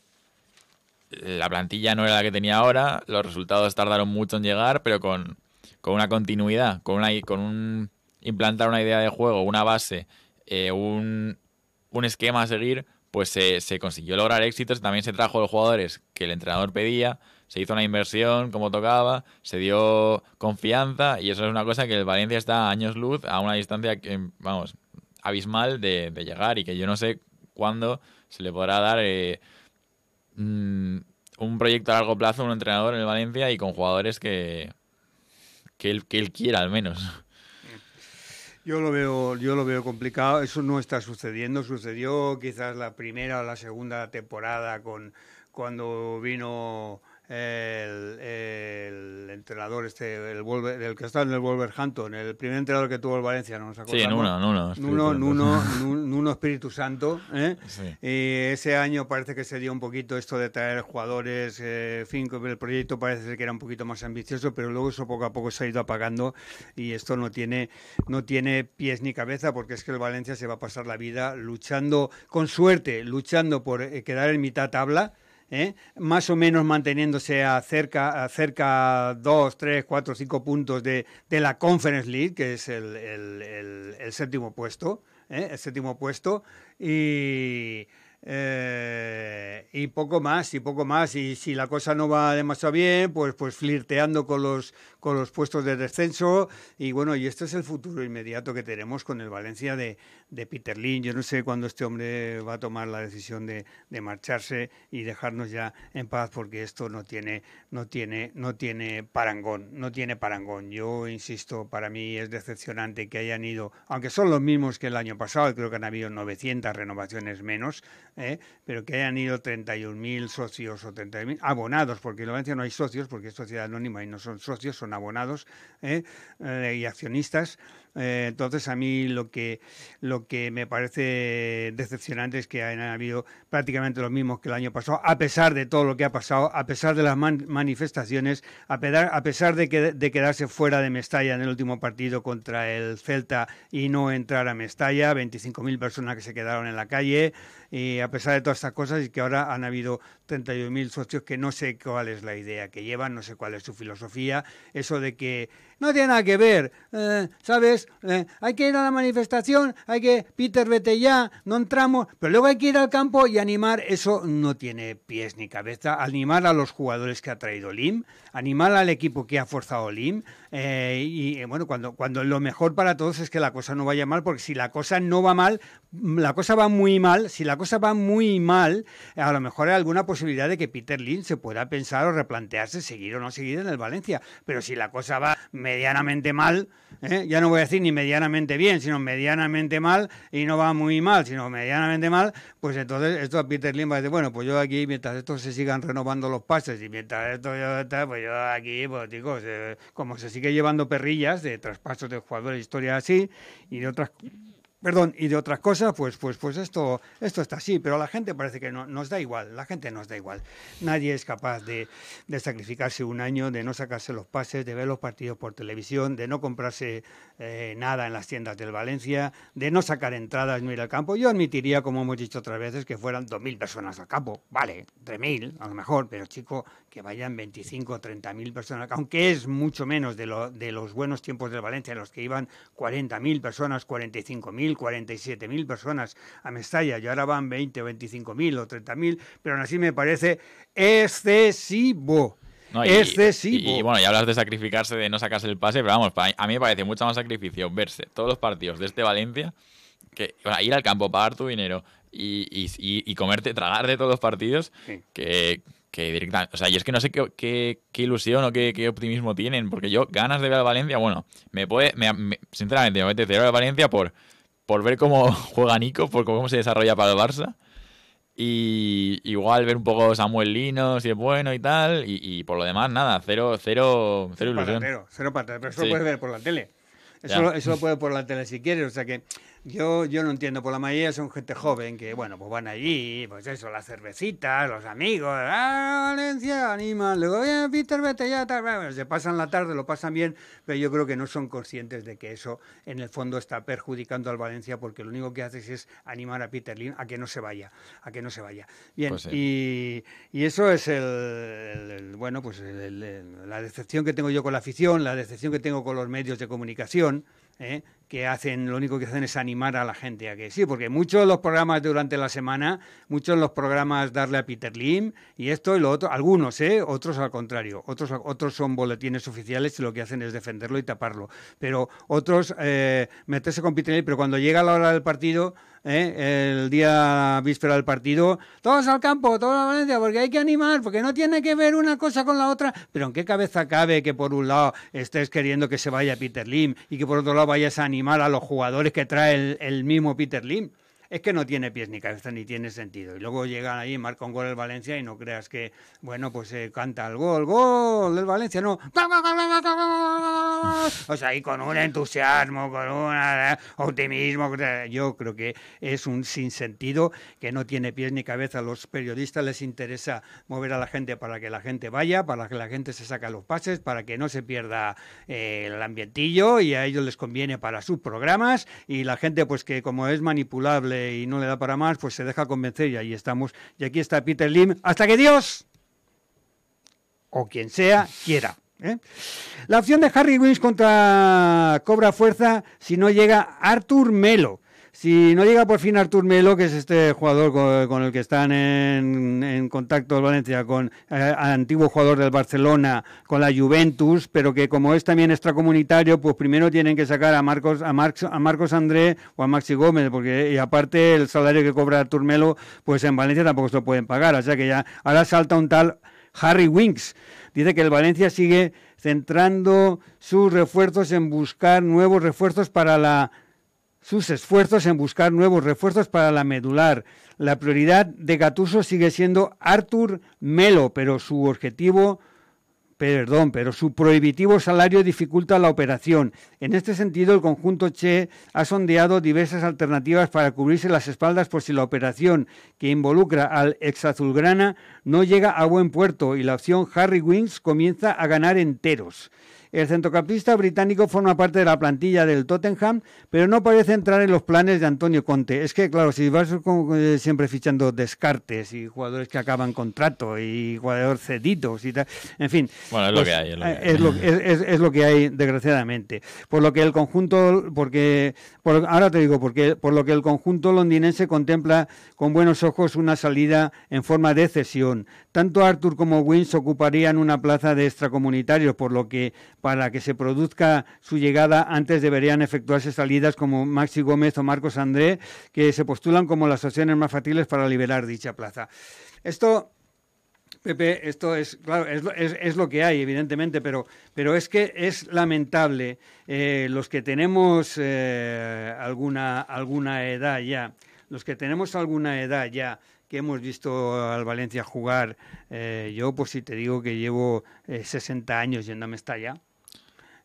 la plantilla no era la que tenía ahora, los resultados tardaron mucho en llegar, pero con, con una continuidad, con, una, con un implantar una idea de juego, una base, eh, un, esquema a seguir, pues se, consiguió lograr éxitos. También se trajo los jugadores que el entrenador pedía, se hizo una inversión como tocaba, se dio confianza y eso es una cosa que el Valencia está a años luz, a una distancia, vamos, abismal de, llegar y que yo no sé cuándo se le podrá dar eh, mm, un proyecto a largo plazo, a un entrenador en el Valencia y con jugadores que, que que él quiera al menos. Yo lo veo, yo lo veo complicado. Eso no está sucediendo. Sucedió quizás la primera o la segunda temporada con cuando vino el, el, entrenador este, el, el que está en el Wolverhampton, el primer entrenador que tuvo el Valencia, no nos acordamos. Sí, Nuno, Nuno, Nuno, Nuno Espíritu Santo. ese año parece que se dio un poquito esto de traer jugadores, eh, fin, el proyecto parece que era un poquito más ambicioso, pero luego eso poco a poco se ha ido apagando y esto no tiene, no tiene pies ni cabeza porque es que el Valencia se va a pasar la vida luchando, con suerte, luchando por eh, quedar en mitad tabla, ¿eh? más o menos manteniéndose a cerca, a cerca 2, 3, 4, 5 puntos de, la Conference League, que es el, séptimo puesto, ¿eh? el séptimo puesto, y... Eh, y poco más, y poco más. Y si la cosa no va demasiado bien, pues, pues flirteando con los con los puestos de descenso. Y bueno, y este es el futuro inmediato que tenemos con el Valencia de, de Peter Lin. Yo no sé cuándo este hombre va a tomar la decisión de, marcharse y dejarnos ya en paz, porque esto no tiene, no tiene, no tiene parangón, no tiene parangón. Yo insisto, para mí es decepcionante que hayan ido, aunque son los mismos que el año pasado, creo que han habido 900 renovaciones menos, ¿eh? pero que hayan ido 31.000 socios o 30.000 abonados, porque en Valencia no hay socios, porque es sociedad anónima y no son socios, son abonados ¿eh? Eh, y accionistas eh, entonces, a mí lo que, lo que me parece decepcionante es que han habido prácticamente los mismos que el año pasado, a pesar de todo lo que ha pasado, a pesar de las manifestaciones, a, a pesar de, de quedarse fuera de Mestalla en el último partido contra el Celta y no entrar a Mestalla, 25.000 personas que se quedaron en la calle, y a pesar de todas estas cosas, y que ahora han habido 31.000 socios que no sé cuál es la idea que llevan, no sé cuál es su filosofía, eso de que no tiene nada que ver. Eh, ¿Sabes? Eh, hay que ir a la manifestación, hay que, Peter, vete ya, no entramos. Pero luego hay que ir al campo y animar. Eso no tiene pies ni cabeza. Animar a los jugadores que ha traído Lim, animal al equipo que ha forzado Lim. Eh, y eh, bueno, cuando, cuando lo mejor para todos es que la cosa no vaya mal, porque si la cosa no va mal, mm, la cosa va muy mal. Si la cosa va muy mal, a lo mejor hay alguna posibilidad de que Peter Lim se pueda pensar o replantearse seguir o no seguir en el Valencia. Pero si la cosa va medianamente mal, eh, ya no voy a decir ni medianamente bien, sino medianamente mal, y no va muy mal, sino medianamente mal, pues entonces esto a Peter Lim va a decir, bueno, pues yo aquí, mientras estos se sigan renovando los pases y mientras esto, yo, pues yo aquí, pues como se sigue llevando perrillas de traspasos de jugadores, historia así, y de otras perdón, y de otras cosas, pues, pues, pues esto, esto está así, pero a la gente parece que no, nos da igual, la gente nos da igual. Nadie es capaz de, sacrificarse un año, de no sacarse los pases, de ver los partidos por televisión, de no comprarse eh, nada en las tiendas del Valencia, de no sacar entradas, no ir al campo. Yo admitiría, como hemos dicho otras veces, que fueran 2.000 personas al campo, vale, 3.000 a lo mejor, pero chico, que vayan 25 o 30 mil personas, aunque es mucho menos de, lo, de los buenos tiempos del Valencia, en los que iban 40 mil personas, 45 mil, 47 mil personas a Mestalla, y ahora van 20 o 25 mil o 30 mil, pero aún así me parece excesivo. excesivo. Y, bueno, ya hablas de sacrificarse, de no sacarse el pase, pero vamos, a mí me parece mucho más sacrificio verse todos los partidos de este Valencia que ir al campo, pagar tu dinero y, y comerte, de todos los partidos que que O sea, y es que no sé qué, qué, ilusión o qué, qué, optimismo tienen, porque yo ganas de ver al Valencia, bueno, me puede. Me, me, sinceramente, me mete ver al Valencia por, por ver cómo juega Nico, por cómo se desarrolla para el Barça. Y igual ver un poco Samuel Lino, si es bueno y tal. Y, por lo demás, nada, cero, cero, cero, ilusión. cero patatero, pero eso lo puedes ver por la tele. Eso, eso lo puedes ver por la tele si quieres. O sea que yo, yo no entiendo, por la mayoría son gente joven que, bueno, pues van allí, pues eso, las cervecitas, los amigos, ¡ah, Valencia, anima Luego, bien Peter, vete ya, se pasan la tarde, lo pasan bien, pero yo creo que no son conscientes de que eso, en el fondo, está perjudicando al Valencia, porque lo único que haces es animar a Peter Lynn a que no se vaya, a que no se vaya. Bien, pues y, y, eso es el, bueno, pues la decepción que tengo yo con la afición, la decepción que tengo con los medios de comunicación, ¿eh? que hacen, lo único que hacen es animar a la gente a que sí, porque muchos los programas durante la semana, muchos los programas darle a Peter Lim y esto y lo otro, algunos, ¿eh? otros al contrario, otros, otros son boletines oficiales y lo que hacen es defenderlo y taparlo, pero otros eh, meterse con Peter Lim, pero cuando llega la hora del partido, ¿eh? el día víspera del partido, todos al campo, todos a Valencia, porque hay que animar, porque no tiene que ver una cosa con la otra. Pero ¿en qué cabeza cabe que por un lado estés queriendo que se vaya Peter Lim y que por otro lado vayas a animar? mal a los jugadores que trae el, el mismo Peter Lim es que no tiene pies ni cabeza ni tiene sentido. Y luego llegan ahí, marca un gol el Valencia y no creas que, bueno, pues se eh, canta el gol, gol del Valencia, no. O sea, y con un entusiasmo, con un eh, optimismo. Eh, yo creo que es un sinsentido que no tiene pies ni cabeza. A los periodistas les interesa mover a la gente para que la gente vaya, para que la gente se saque los pases, para que no se pierda el ambientillo y a ellos les conviene para sus programas. Y la gente, pues que como es manipulable y no le da para más, pues se deja convencer y ahí estamos. Y aquí está Peter Lim, hasta que Dios o quien sea quiera. ¿eh? La opción de Harry Wins contra Cobra Fuerza si no llega Arthur Melo. Si no llega por fin Artur Melo, que es este jugador con, el que están en, contacto el Valencia, con el eh, antiguo jugador del Barcelona, con la Juventus, pero que como es también extracomunitario, pues primero tienen que sacar a Marcos, a Marx, a Marcos André o a Maxi Gómez, porque aparte el salario que cobra Artur Melo, pues en Valencia tampoco se lo pueden pagar. O sea que ya ahora salta un tal Harry Winks. Dice que el Valencia sigue centrando sus refuerzos en buscar nuevos refuerzos para la sus esfuerzos en buscar nuevos refuerzos para la medular. La prioridad de Gatuso sigue siendo Arthur Melo, pero su objetivo perdón, pero su prohibitivo salario dificulta la operación. En este sentido, el conjunto Che ha sondeado diversas alternativas para cubrirse las espaldas por si la operación que involucra al ex azulgrana no llega a buen puerto y la opción Harry Wings comienza a ganar enteros. El centrocampista británico forma parte de la plantilla del Tottenham, pero no parece entrar en los planes de Antonio Conte. Es que, claro, si vas eh, siempre fichando descartes y jugadores que acaban contrato y jugadores cedidos y tal, en fin. Bueno, es lo pues, que hay. Es lo que hay. desgraciadamente. Por lo que el conjunto, porque, ahora te digo, porque por lo que el conjunto londinense contempla con buenos ojos una salida en forma de cesión. Tanto Arthur como Wins ocuparían una plaza de extracomunitarios, por lo que para que se produzca su llegada antes deberían efectuarse salidas como Maxi Gómez o Marcos André, que se postulan como las opciones más fáciles para liberar dicha plaza. Esto Pepe, esto es, claro, es, lo que hay, evidentemente, pero, pero es que es lamentable eh, los que tenemos eh, alguna, alguna edad ya, los que tenemos alguna edad ya, que hemos visto al Valencia jugar, eh, yo pues si te digo que llevo 60 años yéndome a Mestalla,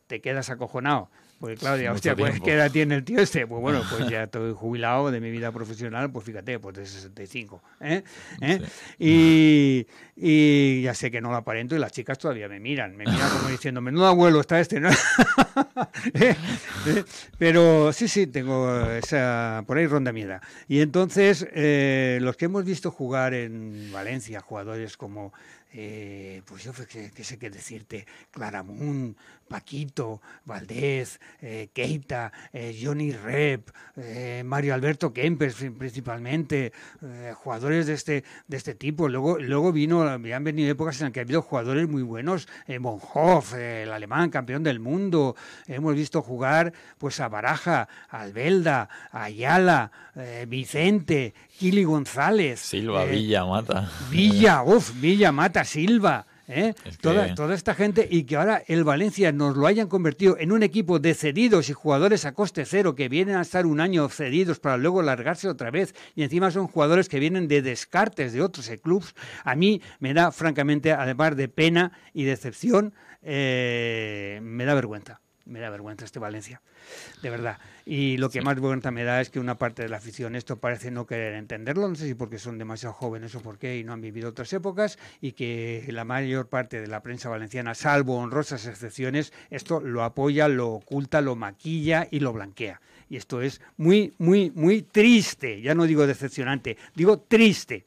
te quedas acojonado. Porque Claudia, pues, ¿qué edad tiene el tío este? Pues bueno, pues ya estoy jubilado de mi vida profesional, pues fíjate, pues de 65. ¿eh? ¿Eh? Y, ya sé que no lo aparento y las chicas todavía me miran, me miran como diciendo, menudo abuelo está este, ¿no? ¿Eh? Pero sí, sí, tengo esa, por ahí ronda mi Y entonces, los que hemos visto jugar en Valencia, jugadores como pues yo pues, qué, sé qué decirte, Claramun, Paquito, Valdés, eh, Keita, eh, Johnny Rep, eh, Mario Alberto Kempes principalmente, jugadores de este, de este tipo. Luego, luego vino, han venido épocas en las que ha habido jugadores muy buenos, Bonhoff, el alemán, campeón del mundo. Hemos visto jugar pues a Baraja, Albelda, Ayala, Vicente, Kili González. Silva, Villa, Mata. Villa, uff, Villa, Mata, Silva. ¿eh? toda, toda, esta gente y que ahora el Valencia nos lo hayan convertido en un equipo de cedidos y jugadores a coste cero que vienen a estar un año cedidos para luego largarse otra vez y encima son jugadores que vienen de descartes de otros clubes, a mí me da francamente, además de pena y decepción, eh, me da vergüenza me da vergüenza este Valencia, de verdad. Y lo que más vergüenza me da es que una parte de la afición esto parece no querer entenderlo, no sé si porque son demasiado jóvenes o por qué y no han vivido otras épocas, y que la mayor parte de la prensa valenciana, salvo honrosas excepciones, esto lo apoya, lo oculta, lo maquilla y lo blanquea. Y esto es muy, muy, muy triste, ya no digo decepcionante, digo triste.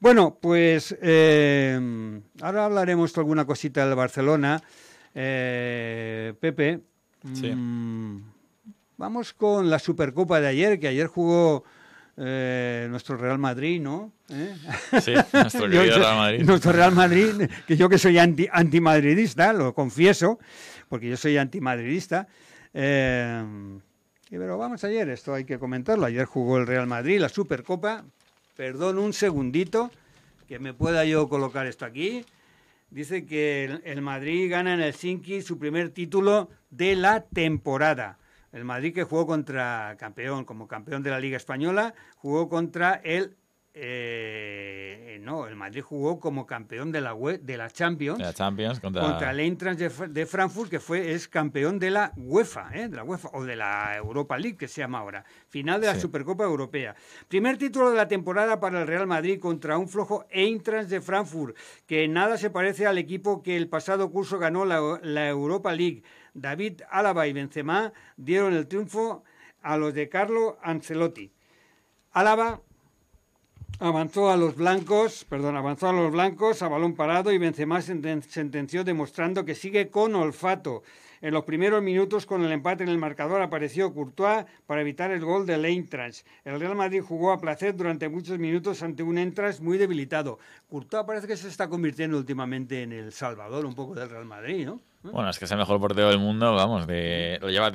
Bueno, pues eh, ahora hablaremos de alguna cosita del Barcelona. Eh, Pepe, mm, vamos con la Supercopa de ayer, que ayer jugó eh, nuestro Real Madrid, ¿no? ¿Eh? Sí, nuestro Real Madrid. Nuestro Real Madrid, que yo que soy anti, antimadridista, lo confieso, porque yo soy antimadridista. pero vamos ayer, esto hay que comentarlo. Ayer jugó el Real Madrid, la Supercopa. Perdón un segundito, que me pueda yo colocar esto aquí. Dice que el, Madrid gana en el Helsinki su primer título de la temporada. El Madrid que jugó contra campeón, como campeón de la Liga Española, jugó contra el eh, no, el Madrid jugó como campeón de la, de la Champions, contra... el Eintracht de, Frankfurt, que fue, es campeón de la UEFA, eh, la UEFA, o de la Europa League, que se llama ahora. Final de la Supercopa Europea. Primer título de la temporada para el Real Madrid contra un flojo Eintracht de Frankfurt, que nada se parece al equipo que el pasado curso ganó la, la Europa League. David Álava y Benzema dieron el triunfo a los de Carlo Ancelotti. Álava Avanzó a los blancos, perdón, avanzó a los blancos a balón parado y Benzema sentenció demostrando que sigue con olfato. En los primeros minutos, con el empate en el marcador, apareció Courtois para evitar el gol del Eintracht. El Real Madrid jugó a placer durante muchos minutos ante un Eintracht muy debilitado. Courtois parece que se está convirtiendo últimamente en el salvador un poco del Real Madrid, ¿no? ¿Eh? Bueno, es que es el mejor portero del mundo, vamos, de, lo, lleva,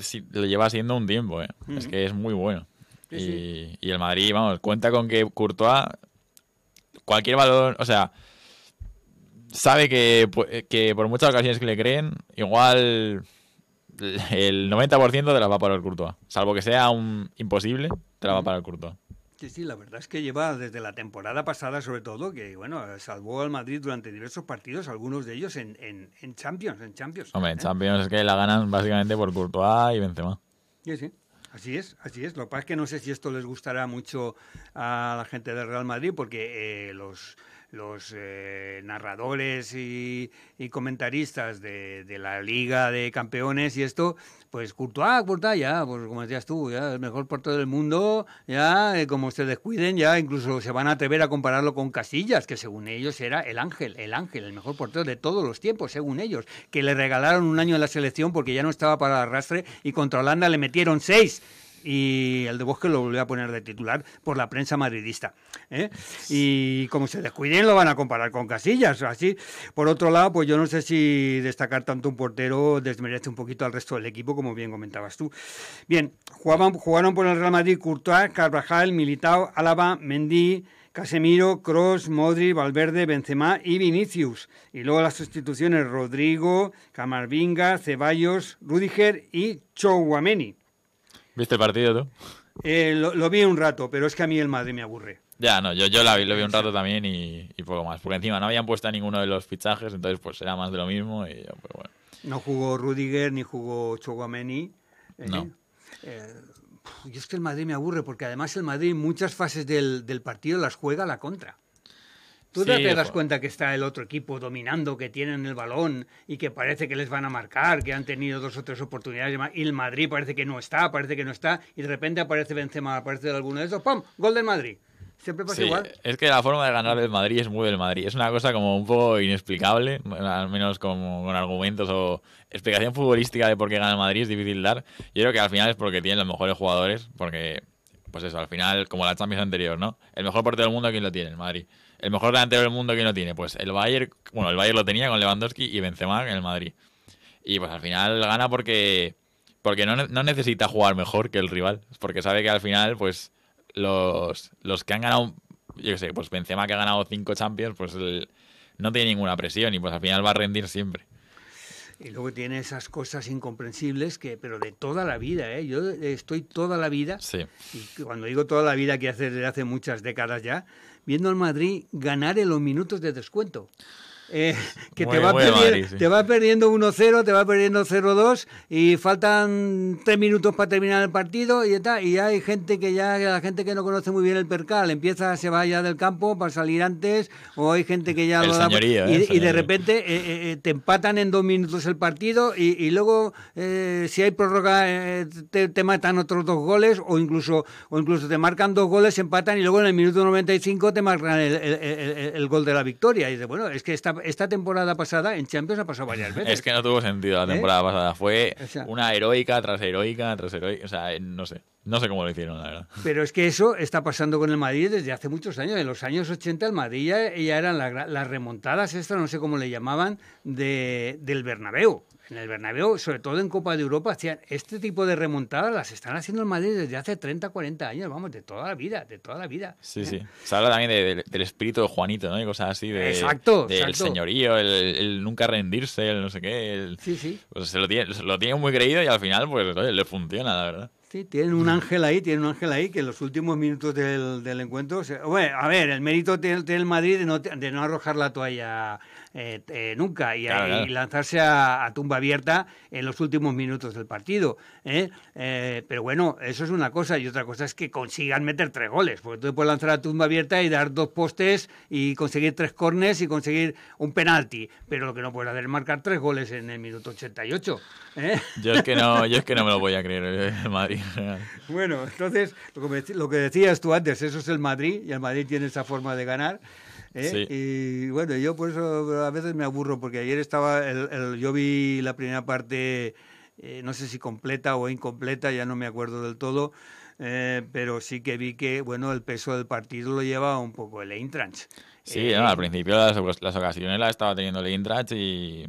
lo siendo un tiempo, ¿eh? es que es muy bueno y, el Madrid, vamos, cuenta con que Courtois, cualquier valor, o sea, sabe que, por muchas ocasiones que le creen, igual el 90% te las va para el Courtois. Salvo que sea un imposible, te la va para el Courtois. Sí, sí, la verdad es que lleva desde la temporada pasada, sobre todo, que bueno, salvó al Madrid durante diversos partidos, algunos de ellos en, Champions, en Champions. Hombre, en ¿eh? Champions es que la ganan básicamente por Courtois y Benzema. Sí, sí. Así es, así es. Lo que pasa es que no sé si esto les gustará mucho a la gente del Real Madrid, porque eh, los los eh, narradores y, comentaristas de, la Liga de Campeones y esto, pues Courtois, Courtois, ya, pues como decías tú, ya, el mejor portero del mundo, ya, eh, como ustedes cuiden, ya incluso se van a atrever a compararlo con Casillas, que según ellos era el ángel, el ángel, el mejor portero de todos los tiempos, según ellos, que le regalaron un año en la selección porque ya no estaba para arrastre y contra Holanda le metieron seis y el de Bosque lo volvió a poner de titular por la prensa madridista. ¿eh? Y como se descuiden lo van a comparar con Casillas, así. Por otro lado, pues yo no sé si destacar tanto un portero desmerece un poquito al resto del equipo, como bien comentabas tú. Bien, jugaban, jugaron por el Real Madrid Courtois, Carvajal, Militao, Álava, Mendy, Casemiro, Cross, Modri, Valverde, Benzema y Vinicius. Y luego las sustituciones Rodrigo, Camarvinga, Ceballos, Rudiger y Chouameni. ¿Viste el partido tú? Eh, lo, vi un rato, pero es que a mí el Madrid me aburre. Ya, no, yo, yo lo vi un rato también y, poco más. Porque encima no habían puesto a ninguno de los fichajes, entonces pues era más de lo mismo pues, No jugó Rudiger ni jugó Choguameni. Eh, no. Eh, y es que el Madrid me aburre, porque además el Madrid muchas fases del, del partido las juega a la contra. Tú te das pues. cuenta que está el otro equipo dominando, que tienen el balón y que parece que les van a marcar, que han tenido dos o tres oportunidades y el Madrid parece que no está, parece que no está y de repente aparece Benzema, aparece alguno de esos, ¡pum! Gol del Madrid. Siempre pasa igual. Es que la forma de ganar del Madrid es muy del Madrid. Es una cosa como un poco inexplicable, al menos con argumentos o explicación futbolística de por qué gana el Madrid es difícil dar. Yo creo que al final es porque tienen los mejores jugadores, porque, pues eso, al final, como la Champions anterior, ¿no? El mejor portero del mundo, ¿quién lo tiene? El Madrid. El mejor delantero del mundo que no tiene. Pues el Bayern, bueno, el Bayern lo tenía con Lewandowski y Benzema en el Madrid. Y pues al final gana porque, porque no, no necesita jugar mejor que el rival. Porque sabe que al final, pues los, los que han ganado, yo qué sé, pues Benzema que ha ganado cinco Champions, pues no tiene ninguna presión y pues al final va a rendir siempre. Y luego tiene esas cosas incomprensibles que, pero de toda la vida, ¿eh? Yo estoy toda la vida, sí. y cuando digo toda la vida, que hace, desde hace muchas décadas ya, viendo al Madrid ganar en los minutos de descuento. Eh, que te va, perdiendo, te va perdiendo 1-0, te va perdiendo 0-2 y faltan 3 minutos para terminar el partido y y hay gente que ya, la gente que no conoce muy bien el percal, empieza, se va ya del campo para salir antes o hay gente que ya lo ¿eh? Y, de repente eh, te empatan en 2 minutos el partido y, luego si hay prórroga te, matan otros dos goles o incluso, o incluso te marcan dos goles, empatan y luego en el minuto 95 te marcan el, gol de la victoria. Y bueno, es que esta esta temporada pasada en Champions ha pasado varias veces. Es que no tuvo sentido la ¿Eh? temporada pasada. Fue una heroica tras heroica tras heroica. O sea, eh, no sé. No sé cómo lo hicieron, la verdad. Pero es que eso está pasando con el Madrid desde hace muchos años. En los años 80 el Madrid ya, eran las remontadas estas, no sé cómo le llamaban, del Bernabéu en el Bernabéu, sobre todo en Copa de Europa, este tipo de remontadas las están haciendo el Madrid desde hace 30, 40 años, vamos, de toda la vida, de toda la vida. Sí, sí. Se habla también del espíritu de Juanito, ¿no? Y cosas así de... Exacto. Del señorío, el, nunca rendirse, el no sé qué. sí, sí. Pues se lo tiene, lo tiene muy creído y al final, pues, le funciona, la verdad. Sí, tienen un ángel ahí, tiene un ángel ahí que en los últimos minutos del, encuentro. a ver, el mérito tiene, el Madrid de no arrojar la toalla eh, eh, nunca y, lanzarse a, tumba abierta en los últimos minutos del partido. ¿eh? pero bueno, eso es una cosa y otra cosa es que consigan meter tres goles, porque tú puedes lanzar a tumba abierta y dar dos postes y conseguir tres cornes y conseguir un penalti, pero lo que no puedes hacer es marcar tres goles en el minuto 88. Yo, es que no, yo es que no me lo voy a creer, el Madrid. bueno, entonces, lo que, lo que decías tú antes, eso es el Madrid y el Madrid tiene esa forma de ganar. ¿eh? Y bueno, yo por eso a veces me aburro, porque ayer estaba, yo vi la primera parte, eh, no sé si completa o incompleta, ya no me acuerdo del todo, eh, pero sí que vi que, bueno, el peso del partido lo lleva un poco el Eintracht. Sí, al principio las, ocasiones La estaba teniendo el Eintracht y...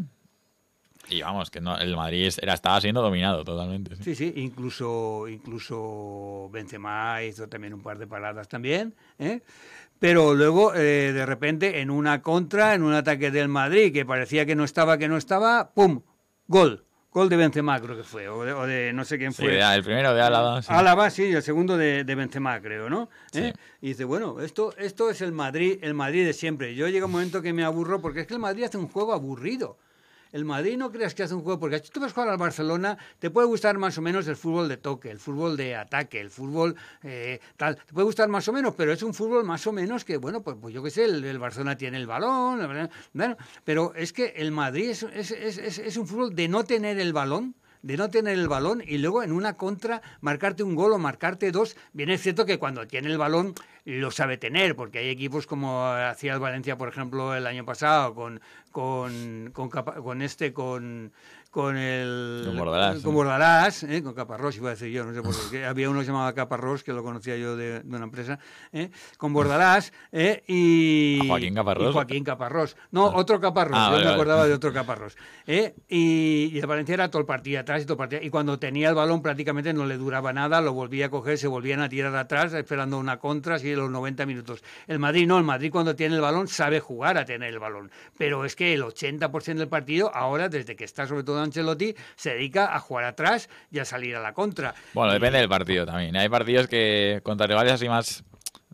Y vamos, que no, el Madrid era, estaba siendo dominado totalmente. Sí, sí, incluso, incluso Benzema hizo también un par de paradas también. ¿eh? pero luego eh, de repente en una contra, en un ataque del Madrid que parecía que no estaba, que no estaba, ¡pum! Gol. Gol de Benzema creo que fue, o de, no sé quién fue. el primero de Álava. Sí. Álava, sí, y el segundo de, de Benzema, creo, ¿no? ¿Eh? Y dice, bueno, esto, esto es el Madrid, el Madrid de siempre. Yo llega un momento que me aburro porque es que el Madrid hace un juego aburrido. El Madrid no creas que hace un juego, porque si tú vas a jugar al Barcelona, te puede gustar más o menos el fútbol de toque, el fútbol de ataque, el fútbol eh, tal. Te puede gustar más o menos, pero es un fútbol más o menos que, bueno, pues, pues yo qué sé, el, Barcelona tiene el balón, bueno, pero es que el Madrid es un fútbol de no tener el balón de no tener el balón y luego en una contra marcarte un gol o marcarte dos. Bien es cierto que cuando tiene el balón lo sabe tener, porque hay equipos como hacía el Valencia, por ejemplo, el año pasado, con, con, con este, con con el... Con Bordalás. Con, ¿eh? con Caparrós, iba a decir yo, no sé por qué. Había uno llamado Caparrós, que lo conocía yo de, una empresa, ¿eh? con Bordalás ¿eh? y... Joaquín Caparrós. Y Joaquín Caparrós. No, ah. otro Caparrós, ah, yo me acordaba de otro Caparrós. ¿eh? Y, y, el Valencia era todo el partido atrás y todo el partido. Y cuando tenía el balón prácticamente no le duraba nada, lo volvía a coger, se volvían a tirar atrás esperando una contra, así los 90 minutos. El Madrid no, el Madrid cuando tiene el balón sabe jugar a tener el balón. Pero es que el 80% del partido, ahora, desde que está sobre todo Ancelotti se dedica a jugar atrás y a salir a la contra. Bueno, depende del partido también. Hay partidos que contra rivales así más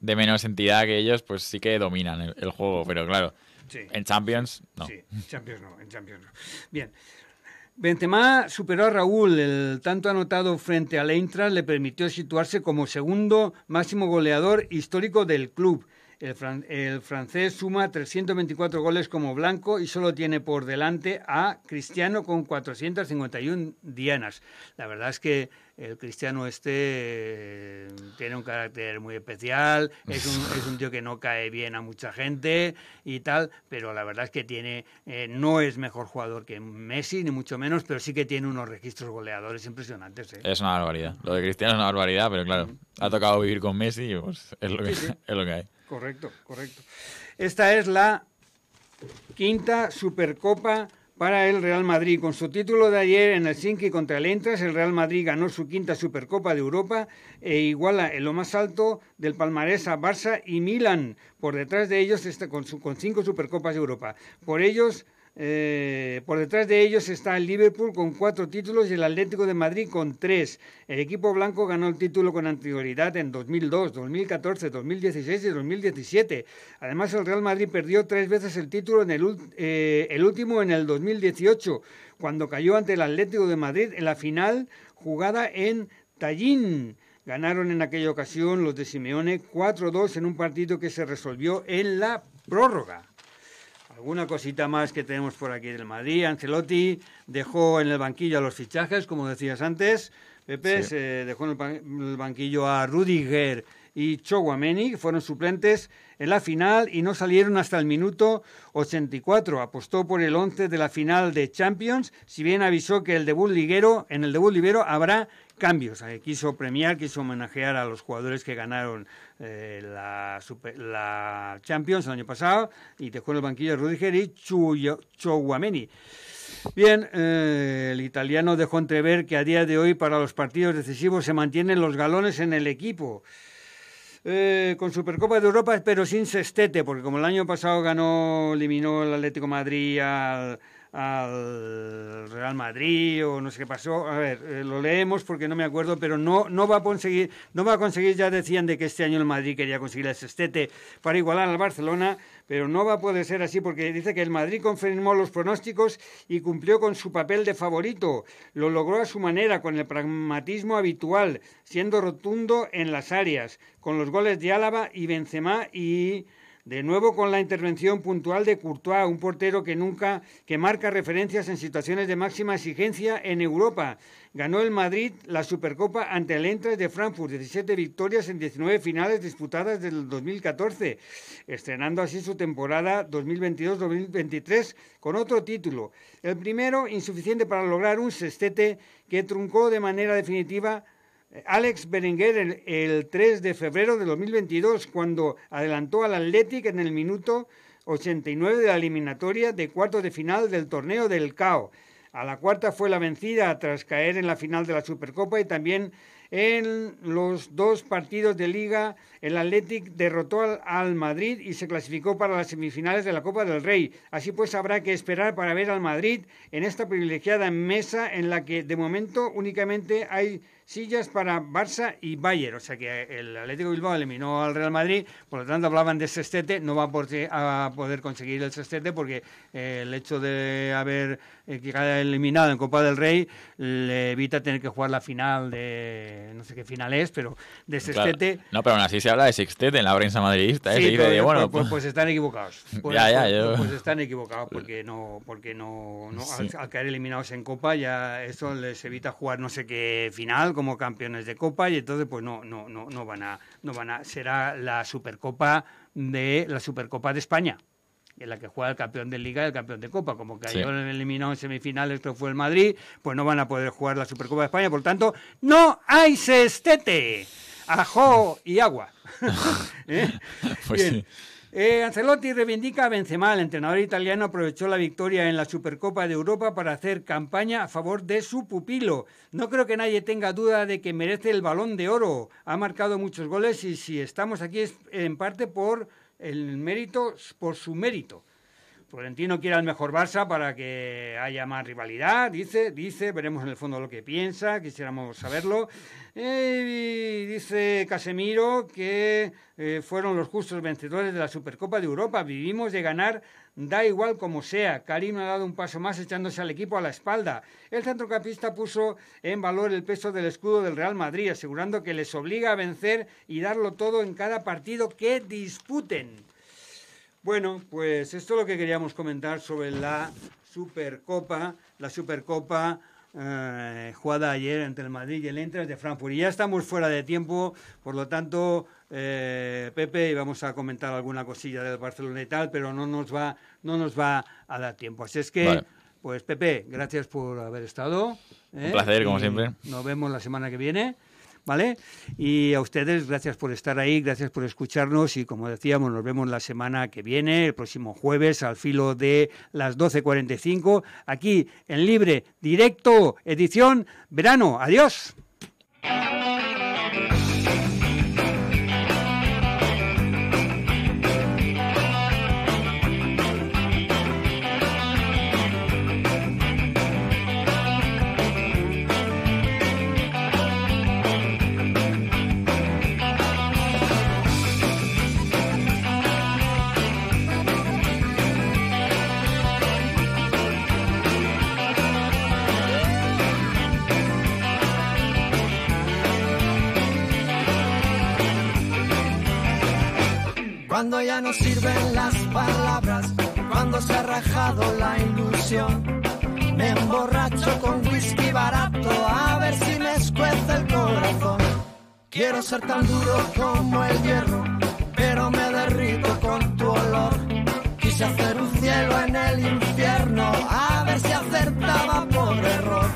de menos entidad que ellos, pues sí que dominan el, juego, pero claro, en Champions no. Sí, en Champions no, en Champions Bien. Benzema superó a Raúl, el tanto anotado frente al Eintracht le permitió situarse como segundo máximo goleador histórico del club. El, francés suma 324 goles como blanco y solo tiene por delante a Cristiano con 451 dianas. La verdad es que el Cristiano este eh, tiene un carácter muy especial, es un, tío que no cae bien a mucha gente y tal, pero la verdad es que tiene eh, no es mejor jugador que Messi, ni mucho menos, pero sí que tiene unos registros goleadores impresionantes. ¿eh? Es una barbaridad. Lo de Cristiano es una barbaridad, pero claro, ha tocado vivir con Messi y pues, es lo que hay. Correcto, correcto. Esta es la quinta Supercopa para el Real Madrid. Con su título de ayer en el y contra el Entras, el Real Madrid ganó su quinta Supercopa de Europa e iguala en lo más alto del palmarés a Barça y Milan. Por detrás de ellos está con, su, con cinco Supercopas de Europa. Por ellos eh, por detrás de ellos está el Liverpool con cuatro títulos y el Atlético de Madrid con tres. El equipo blanco ganó el título con anterioridad en 2002, 2014, 2016 y 2017. Además, el Real Madrid perdió tres veces el título, en el, eh, último en el 2018, cuando cayó ante el Atlético de Madrid en la final jugada en Tallín Ganaron en aquella ocasión los de Simeone 4-2 en un partido que se resolvió en la prórroga. Alguna cosita más que tenemos por aquí del Madrid. Ancelotti dejó en el banquillo a los fichajes, como decías antes. Pepe se dejó en el, banquillo a Rudiger y Choguameni, que fueron suplentes en la final y no salieron hasta el minuto 84. Apostó por el 11 de la final de Champions, si bien avisó que el debut liguero, en el debut liguero, habrá cambios. Eh, quiso premiar, quiso homenajear a los jugadores que ganaron eh, la, la, Champions el año pasado y dejó en el banquillo Rudiger y Chouameni. Bien, eh, el italiano dejó entrever que a día de hoy para los partidos decisivos se mantienen los galones en el equipo. con Supercopa de Europa, pero sin sextete, porque como el año pasado ganó, eliminó el Atlético Madrid al, al Real Madrid o no sé qué pasó. A ver, eh, lo leemos porque no me acuerdo, pero no, no va a conseguir, no va a conseguir, ya decían de que este año el Madrid quería conseguir el sextete para igualar al Barcelona, pero no va a poder ser así porque dice que el Madrid confirmó los pronósticos y cumplió con su papel de favorito. Lo logró a su manera, con el pragmatismo habitual, siendo rotundo en las áreas, con los goles de Álava y Benzema y de nuevo con la intervención puntual de Courtois, un portero que nunca que marca referencias en situaciones de máxima exigencia en Europa. Ganó el Madrid la Supercopa ante el Eintracht de Frankfurt, 17 victorias en 19 finales disputadas desde el 2014, estrenando así su temporada 2022-2023 con otro título. El primero insuficiente para lograr un sextete que truncó de manera definitiva Alex Berenguer el, 3 de febrero de 2022, cuando adelantó al Athletic en el minuto 89 de la eliminatoria de cuartos de final del torneo del CAO. A la cuarta fue la vencida tras caer en la final de la Supercopa y también en los dos partidos de liga el Athletic derrotó al, Madrid y se clasificó para las semifinales de la Copa del Rey. Así pues, habrá que esperar para ver al Madrid en esta privilegiada mesa en la que de momento únicamente hay sillas para Barça y Bayern. O sea que el Atlético Bilbao eliminó al Real Madrid, por lo tanto hablaban de Sestete, no va a poder conseguir el Sestete porque eh, el hecho de haber eh, eliminado en Copa del Rey le evita tener que jugar la final de, no sé qué final es, pero de Sestete... No, pero aún así se habla de Sextet en la prensa madridista. pues, están equivocados. Pues, pues, pues, están equivocados porque no, porque no, al, caer eliminados en Copa ya eso les evita jugar no sé qué final como campeones de Copa y entonces pues no, no, no, no van a, no van a, será la Supercopa de la Supercopa de España en la que juega el campeón de Liga y el campeón de Copa. Como cayó sí. eliminado en semifinales, esto fue el Madrid, pues no van a poder jugar la Supercopa de España. Por tanto, no hay Sextete ajo y agua. ¿Eh? Pues eh, Ancelotti reivindica a Benzema. El entrenador italiano aprovechó la victoria en la Supercopa de Europa para hacer campaña a favor de su pupilo. No creo que nadie tenga duda de que merece el balón de oro. Ha marcado muchos goles y si estamos aquí es en parte por el mérito, por su mérito. Florentino quiere al mejor Barça para que haya más rivalidad, dice, dice, veremos en el fondo lo que piensa, quisiéramos saberlo. Eh, dice Casemiro que eh, fueron los justos vencedores de la Supercopa de Europa, vivimos de ganar, da igual como sea. Karim ha dado un paso más echándose al equipo a la espalda. El centrocampista puso en valor el peso del escudo del Real Madrid, asegurando que les obliga a vencer y darlo todo en cada partido que disputen. Bueno, pues esto es lo que queríamos comentar sobre la Supercopa, la Supercopa eh, jugada ayer entre el Madrid y el Entras de Frankfurt. Y ya estamos fuera de tiempo, por lo tanto, eh, Pepe, íbamos a comentar alguna cosilla del Barcelona y tal, pero no nos va, no nos va a dar tiempo. Así es que, pues Pepe, gracias por haber estado. Un ¿eh? placer, como siempre. Nos vemos la semana que viene. ¿vale? Y a ustedes, gracias por estar ahí, gracias por escucharnos y como decíamos, nos vemos la semana que viene, el próximo jueves, al filo de las 12.45, aquí en Libre, directo, edición, verano. Adiós. cuando ya no sirven las palabras, cuando se ha rajado la ilusión. Me emborracho con whisky barato, a ver si me escuece el corazón. Quiero ser tan duro como el hierro, pero me derrito con tu olor. Quise hacer un cielo en el infierno, a ver si acertaba por error.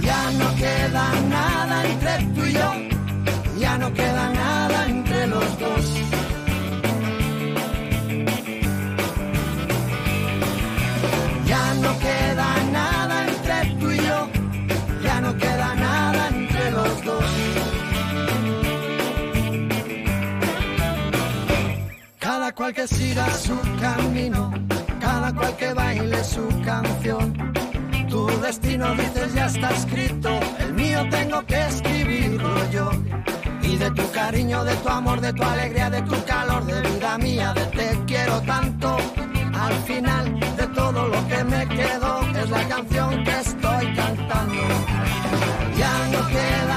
Ya no queda nada entre tú y yo, ya no queda nada que siga su camino, cada cual que baile su canción. Tu destino dices ya está escrito, el mío tengo que escribirlo yo. Y de tu cariño, de tu amor, de tu alegría, de tu calor, de vida mía, de te quiero tanto. Al final de todo lo que me quedó es la canción que estoy cantando. Ya no queda